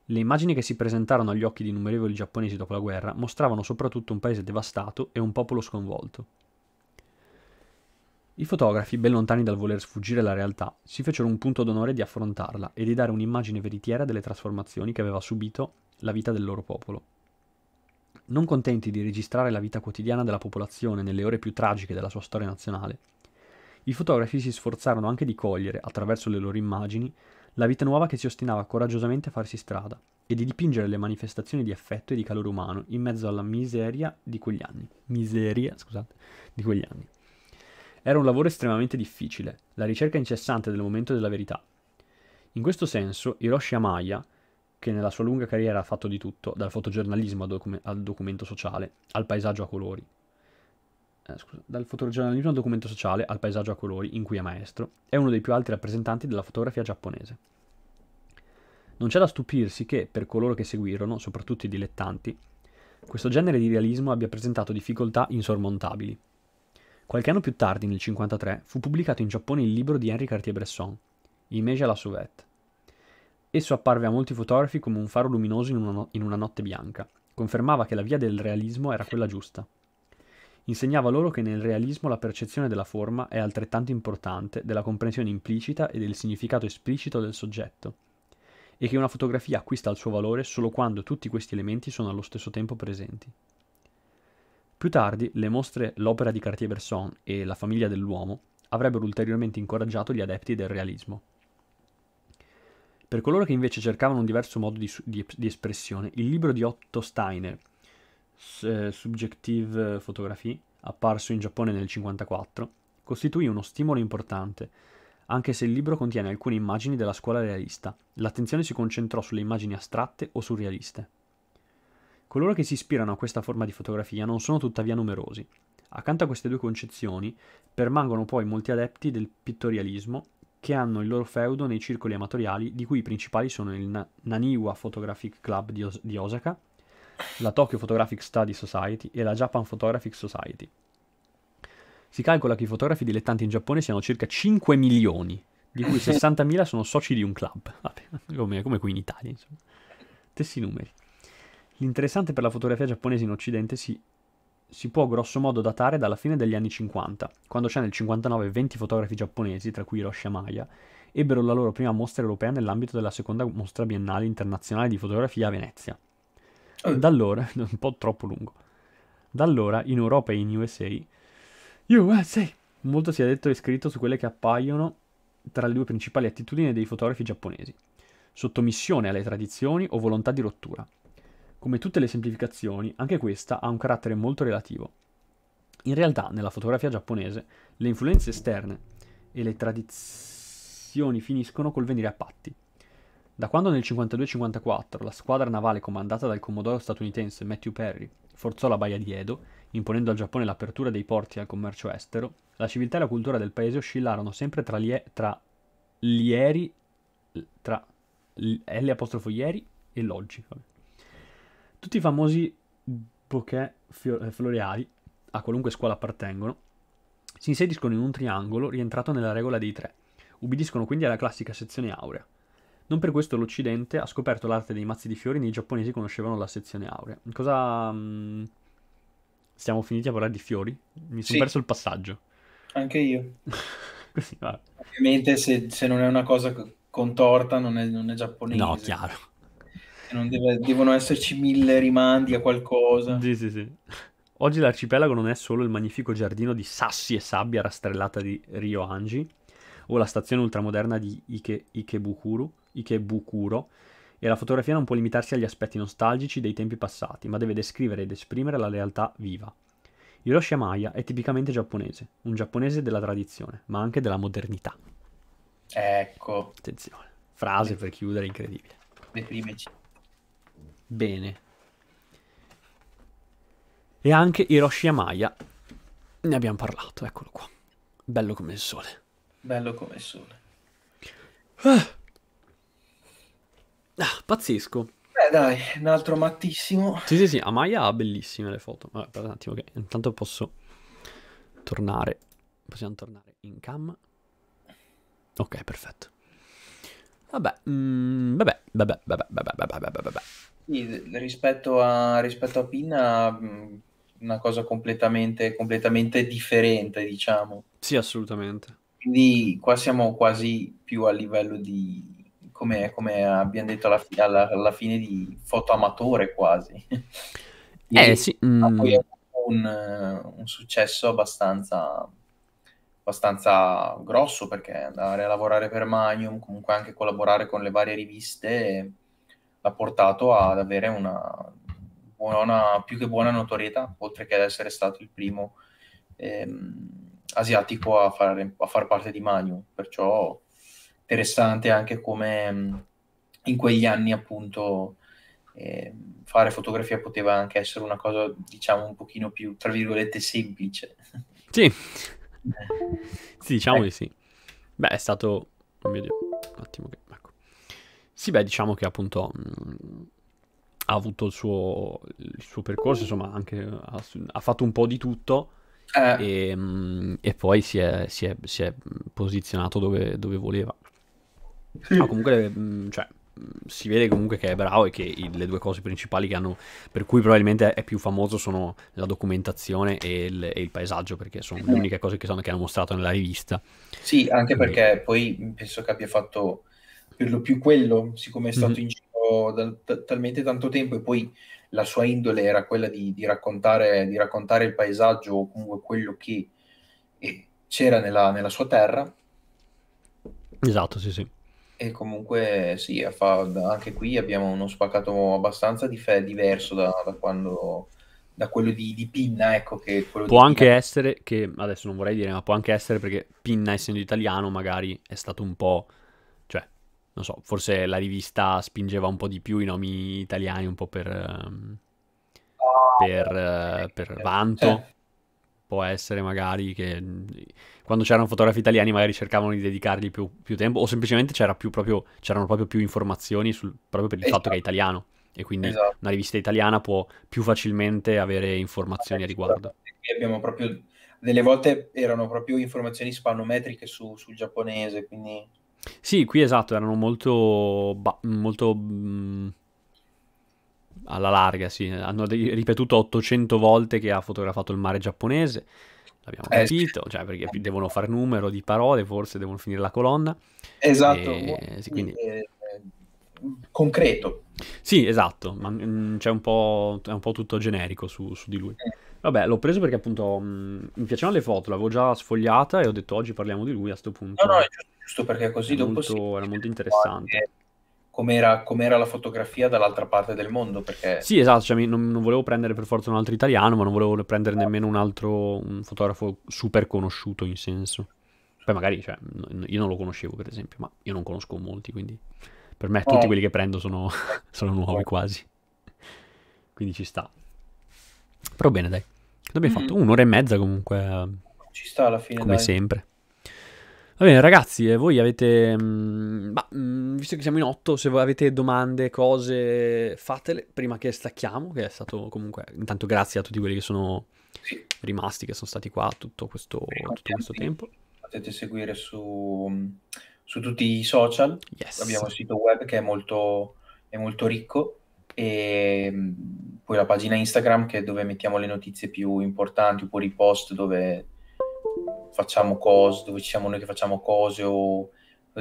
Le immagini che si presentarono agli occhi di innumerevoli giapponesi dopo la guerra mostravano soprattutto un paese devastato e un popolo sconvolto. I fotografi, ben lontani dal voler sfuggire alla realtà, si fecero un punto d'onore di affrontarla e di dare un'immagine veritiera delle trasformazioni che aveva subito la vita del loro popolo. Non contenti di registrare la vita quotidiana della popolazione nelle ore più tragiche della sua storia nazionale, i fotografi si sforzarono anche di cogliere, attraverso le loro immagini, la vita nuova che si ostinava coraggiosamente a farsi strada e di dipingere le manifestazioni di affetto e di calore umano in mezzo alla miseria di quegli anni. Miseria, scusate, di quegli anni. Era un lavoro estremamente difficile, la ricerca incessante del momento della verità. In questo senso, Hiroshi Amaya, che nella sua lunga carriera ha fatto di tutto, dal fotogiornalismo al, docu- al documento sociale, al paesaggio a colori, eh, scusa, dal fotogiornalismo al documento sociale al paesaggio a colori, in cui è maestro, è uno dei più alti rappresentanti della fotografia giapponese. Non c'è da stupirsi che, per coloro che seguirono, soprattutto i dilettanti, questo genere di realismo abbia presentato difficoltà insormontabili. Qualche anno più tardi, nel 1953, fu pubblicato in Giappone il libro di Henri Cartier-Bresson, Image à la Sauvette. Esso apparve a molti fotografi come un faro luminoso in una, no- in una notte bianca, confermava che la via del realismo era quella giusta. Insegnava loro che nel realismo la percezione della forma è altrettanto importante della comprensione implicita e del significato esplicito del soggetto, e che una fotografia acquista il suo valore solo quando tutti questi elementi sono allo stesso tempo presenti. Più tardi, le mostre L'opera di Cartier-Bresson e La famiglia dell'uomo avrebbero ulteriormente incoraggiato gli adepti del realismo. Per coloro che invece cercavano un diverso modo di, di, di espressione, il libro di Otto Steiner, eh, Subjective Photography, apparso in Giappone nel 1954, costituì uno stimolo importante, anche se il libro contiene alcune immagini della scuola realista. L'attenzione si concentrò sulle immagini astratte o surrealiste. Coloro che si ispirano a questa forma di fotografia non sono tuttavia numerosi. Accanto a queste due concezioni permangono poi molti adepti del pittorialismo che hanno il loro feudo nei circoli amatoriali, di cui i principali sono il Naniwa Photographic Club di, Os- di Osaka, la Tokyo Photographic Study Society e la Japan Photographic Society. Si calcola che i fotografi dilettanti in Giappone siano circa 5 milioni, di cui 60.000 sono soci di un club, Vabbè, come, come, qui in Italia, insomma. Stessi numeri. L'interessante per la fotografia giapponese in Occidente si, si può grossomodo datare dalla fine degli anni 50, quando c'è nel 59 20 fotografi giapponesi, tra cui Hiroshi Amaya, ebbero la loro prima mostra europea nell'ambito della seconda mostra biennale internazionale di fotografia a Venezia. Eh. Da allora, un po' troppo lungo. Da allora, in Europa e in USA, USA, molto si è detto e scritto su quelle che appaiono tra le due principali attitudini dei fotografi giapponesi. Sottomissione alle tradizioni o volontà di rottura. Come tutte le semplificazioni, anche questa ha un carattere molto relativo. In realtà, nella fotografia giapponese, le influenze esterne e le tradizioni finiscono col venire a patti. Da quando nel 52-54 la squadra navale comandata dal commodoro statunitense Matthew Perry forzò la baia di Edo, imponendo al Giappone l'apertura dei porti al commercio estero, la civiltà e la cultura del paese oscillarono sempre tra, lie- tra lieri, tra l- ieri e l'oggi. Vabbè. Tutti i famosi bouquet eh, floreali, a qualunque scuola appartengono, si inseriscono in un triangolo rientrato nella regola dei tre, ubbidiscono quindi alla classica sezione aurea. Non per questo l'Occidente ha scoperto l'arte dei mazzi di fiori, né i giapponesi conoscevano la sezione aurea. Cosa... Mh, mm, siamo finiti a parlare di fiori? Mi sono sì. perso il passaggio. Anche io. Così, Ovviamente se, se, non è una cosa contorta non è, non è giapponese. No, chiaro deve, devono esserci mille rimandi a qualcosa. Sì, sì, sì. Oggi l'arcipelago non è solo il magnifico giardino di sassi e sabbia rastrellata di Rio Anji o la stazione ultramoderna di Ike, Ikebukuro, Ikebukuro, e la fotografia non può limitarsi agli aspetti nostalgici dei tempi passati, ma deve descrivere ed esprimere la realtà viva. Hiroshima Amaya è tipicamente giapponese, un giapponese della tradizione, ma anche della modernità. Ecco. Attenzione, frase per chiudere incredibile. Deprimeci bene. E anche Hiroshi Amaya, ne abbiamo parlato, eccolo qua. Bello come il sole. Bello come il sole. Ah. ah pazzesco. Eh dai, un altro mattissimo. Sì, sì, sì, Amaya ha bellissime le foto. Vabbè, per un attimo, ok. intanto posso tornare. Possiamo tornare in cam. Ok, perfetto. Vabbè, mm, vabbè, vabbè, vabbè, vabbè, vabbè, vabbè, vabbè. Sì, rispetto a, rispetto a Pinna, una cosa completamente, completamente differente, diciamo. Sì, assolutamente. Quindi qua siamo quasi più a livello di, come, come abbiamo detto alla, fi- alla, alla, fine, di foto amatore quasi. eh sì. mm. poi avuto un, un successo abbastanza abbastanza grosso perché andare a lavorare per Magnum, comunque anche collaborare con le varie riviste l'ha portato ad avere una buona, più che buona notorietà, oltre che ad essere stato il primo ehm, asiatico a fare, a far, parte di Magnum. Perciò interessante anche come mm, in quegli anni appunto eh, fare fotografia poteva anche essere una cosa diciamo un pochino più tra virgolette semplice. Sì, sì diciamo eh. di sì. Beh, è stato... Un video. Un attimo che... Sì, beh, diciamo che appunto mh, mm, ha avuto il suo, il suo percorso, insomma, anche, ha, ha, fatto un po' di tutto eh. e, mh, mm, e, poi si è, si è, si è posizionato dove, dove voleva. Sì. No, comunque, mh, mm, cioè, si vede comunque che è bravo e che il, le due cose principali che hanno, per cui probabilmente è più famoso sono la documentazione e il, e il paesaggio, perché sono le uniche cose che, sono, che hanno mostrato nella rivista. Sì, anche Quindi... perché poi penso che abbia fatto per lo più quello, siccome è stato mm-hmm. in giro da, da, talmente tanto tempo e poi la sua indole era quella di, di, raccontare, di raccontare, il paesaggio o comunque quello che eh, c'era nella, nella, sua terra. Esatto, sì, sì. E comunque sì, fa, anche qui abbiamo uno spaccato abbastanza dif- diverso da, da quando da quello di, di Pinna, ecco che può anche Pinna... essere che adesso non vorrei dire, ma può anche essere perché Pinna, essendo italiano, magari è stato un po' non so, forse la rivista spingeva un po' di più i nomi italiani, un po' per, ehm, ah, per, eh, per eh, vanto. Può essere magari che quando c'erano fotografi italiani magari cercavano di dedicargli più, più tempo o semplicemente c'era proprio, c'erano proprio più informazioni sul, proprio per il esatto. fatto che è esatto. italiano e quindi esatto. una rivista italiana può più facilmente avere eh, informazioni a riguardo. Qui abbiamo proprio, delle volte erano proprio informazioni spanometriche su, sul giapponese, quindi sì, qui esatto, erano molto... Ba- molto mh, mm, alla larga, sì. Hanno de- ripetuto 800 volte che ha fotografato il mare giapponese. L'abbiamo eh, capito, sì. cioè perché devono fare numero di parole, forse devono finire la colonna. Esatto. E, boh, sì, quindi... eh, concreto. Sì, esatto, ma mh, mm, c'è un po', è un po' tutto generico su, su di lui. Eh. Vabbè, l'ho preso perché appunto mh, mm, mi piacevano le foto, l'avevo già sfogliata e ho detto oggi parliamo di lui a questo punto. No, no, è giusto giusto perché così era dopo molto, si... Era molto interessante. Com'era, com'era, la fotografia dall'altra parte del mondo. Perché... Sì, esatto, cioè, non, non, volevo prendere per forza un altro italiano, ma non volevo prendere esatto. nemmeno un altro un fotografo super conosciuto in senso. Poi magari, cioè, io non lo conoscevo per esempio, ma io non conosco molti, quindi per me tutti eh. quelli che prendo sono, sono nuovi esatto. quasi. Quindi ci sta. Però bene, dai. L'abbiamo mm-hmm. fatto un'ora e mezza comunque. Eh, ci sta alla fine. Come dai. sempre. Va bene, ragazzi, e eh, voi avete. Mh, bah, mh, visto che siamo in otto, se avete domande, cose, fatele prima che stacchiamo. Che è stato comunque. Intanto, grazie a tutti quelli che sono rimasti, che sono stati qua tutto questo, tutto questo tempo. Potete seguire su, su tutti i social. Yes. Abbiamo il sito web che è molto, è molto ricco e mm, poi la pagina Instagram che è dove mettiamo le notizie più importanti oppure i post dove facciamo cose, dove ci siamo noi che facciamo cose o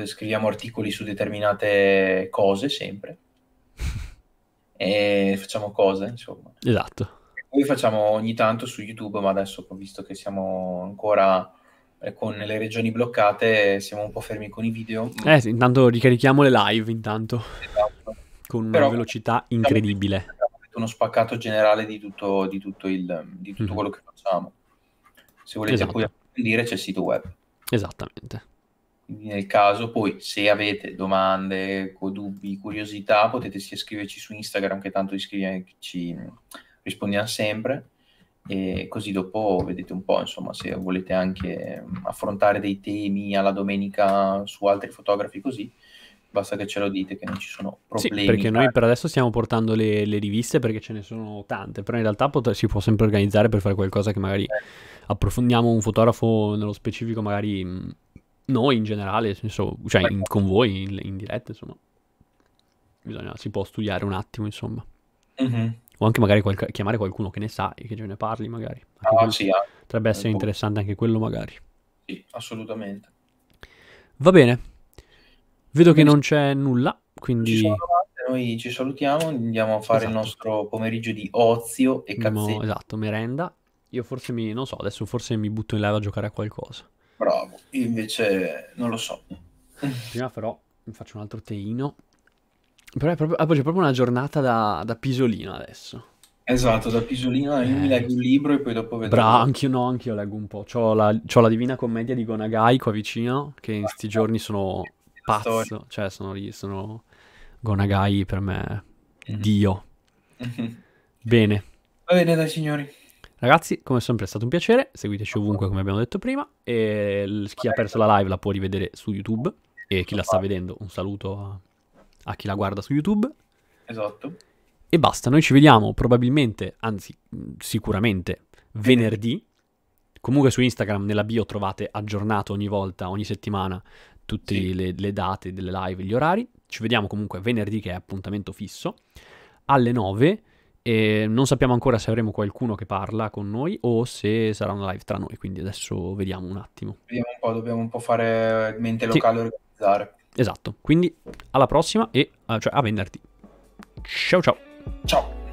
scriviamo articoli su determinate cose sempre. e facciamo cose, insomma. Esatto. E poi facciamo ogni tanto su YouTube, ma adesso ho visto che siamo ancora eh, con le regioni bloccate, siamo un po' fermi con i video. Eh, sì, intanto ricarichiamo le live, intanto. Esatto. Con Però, una velocità diciamo incredibile. uno spaccato generale di tutto, di tutto, il, di tutto mm. quello che facciamo. Se volete esatto. poi dire c'è il sito web. Esattamente. Quindi nel caso poi se avete domande, dubbi, curiosità potete sia scriverci su Instagram che tanto ci rispondiamo sempre e così dopo vedete un po' insomma se volete anche affrontare dei temi alla domenica su altri fotografi così basta che ce lo dite che non ci sono problemi. Sì, perché noi per adesso stiamo portando le, le riviste perché ce ne sono tante, però in realtà pot- si può sempre organizzare per fare qualcosa che magari eh. approfondiamo un fotografo nello specifico, magari noi in generale, nel senso, cioè in, con voi in, in, diretta, insomma. Bisogna, si può studiare un attimo, insomma. Mm-hmm. O anche magari qualca- chiamare qualcuno che ne sa e che ce ne parli, magari. Ah, sì, ah. Potrebbe essere interessante anche quello, magari. Sì, assolutamente. Va bene, Vedo che non c'è nulla, quindi... Ci noi ci salutiamo, andiamo a fare esatto. il nostro pomeriggio di ozio e cazzeggio. No, esatto, merenda. Io forse mi, non so, adesso forse mi butto in live a giocare a qualcosa. Bravo, Io invece non lo so. Prima però mi faccio un altro teino. Però è proprio, ah, poi c'è proprio una giornata da, da pisolino adesso. Esatto, da pisolino eh. io mi leggo un libro e poi dopo vedo... Bravo, anch'io no, anch'io leggo un po'. C'ho la, c'ho la Divina Commedia di Gonagai qua vicino, che in questi giorni sono pazzo. Storia. Cioè, sono lì, sono Gonagai per me, mm-hmm. Dio. Mm-hmm. Bene. Va bene, dai, signori. Ragazzi, come sempre è stato un piacere, seguiteci ovunque come abbiamo detto prima e chi ha perso la live la può rivedere su YouTube e chi la sta esatto. vedendo un saluto a, a chi la guarda su YouTube. Esatto. E basta, noi ci vediamo probabilmente, anzi sicuramente venerdì. Comunque su Instagram nella bio trovate aggiornato ogni volta, ogni settimana, tutte sì. le, le, date delle live, gli orari. Ci vediamo comunque venerdì che è appuntamento fisso alle 9 e non sappiamo ancora se avremo qualcuno che parla con noi o se sarà una live tra noi, quindi adesso vediamo un attimo. Vediamo un po', dobbiamo un po' fare mente locale sì. organizzare. Esatto, quindi alla prossima e eh, cioè, a venerdì. Ciao ciao. Ciao.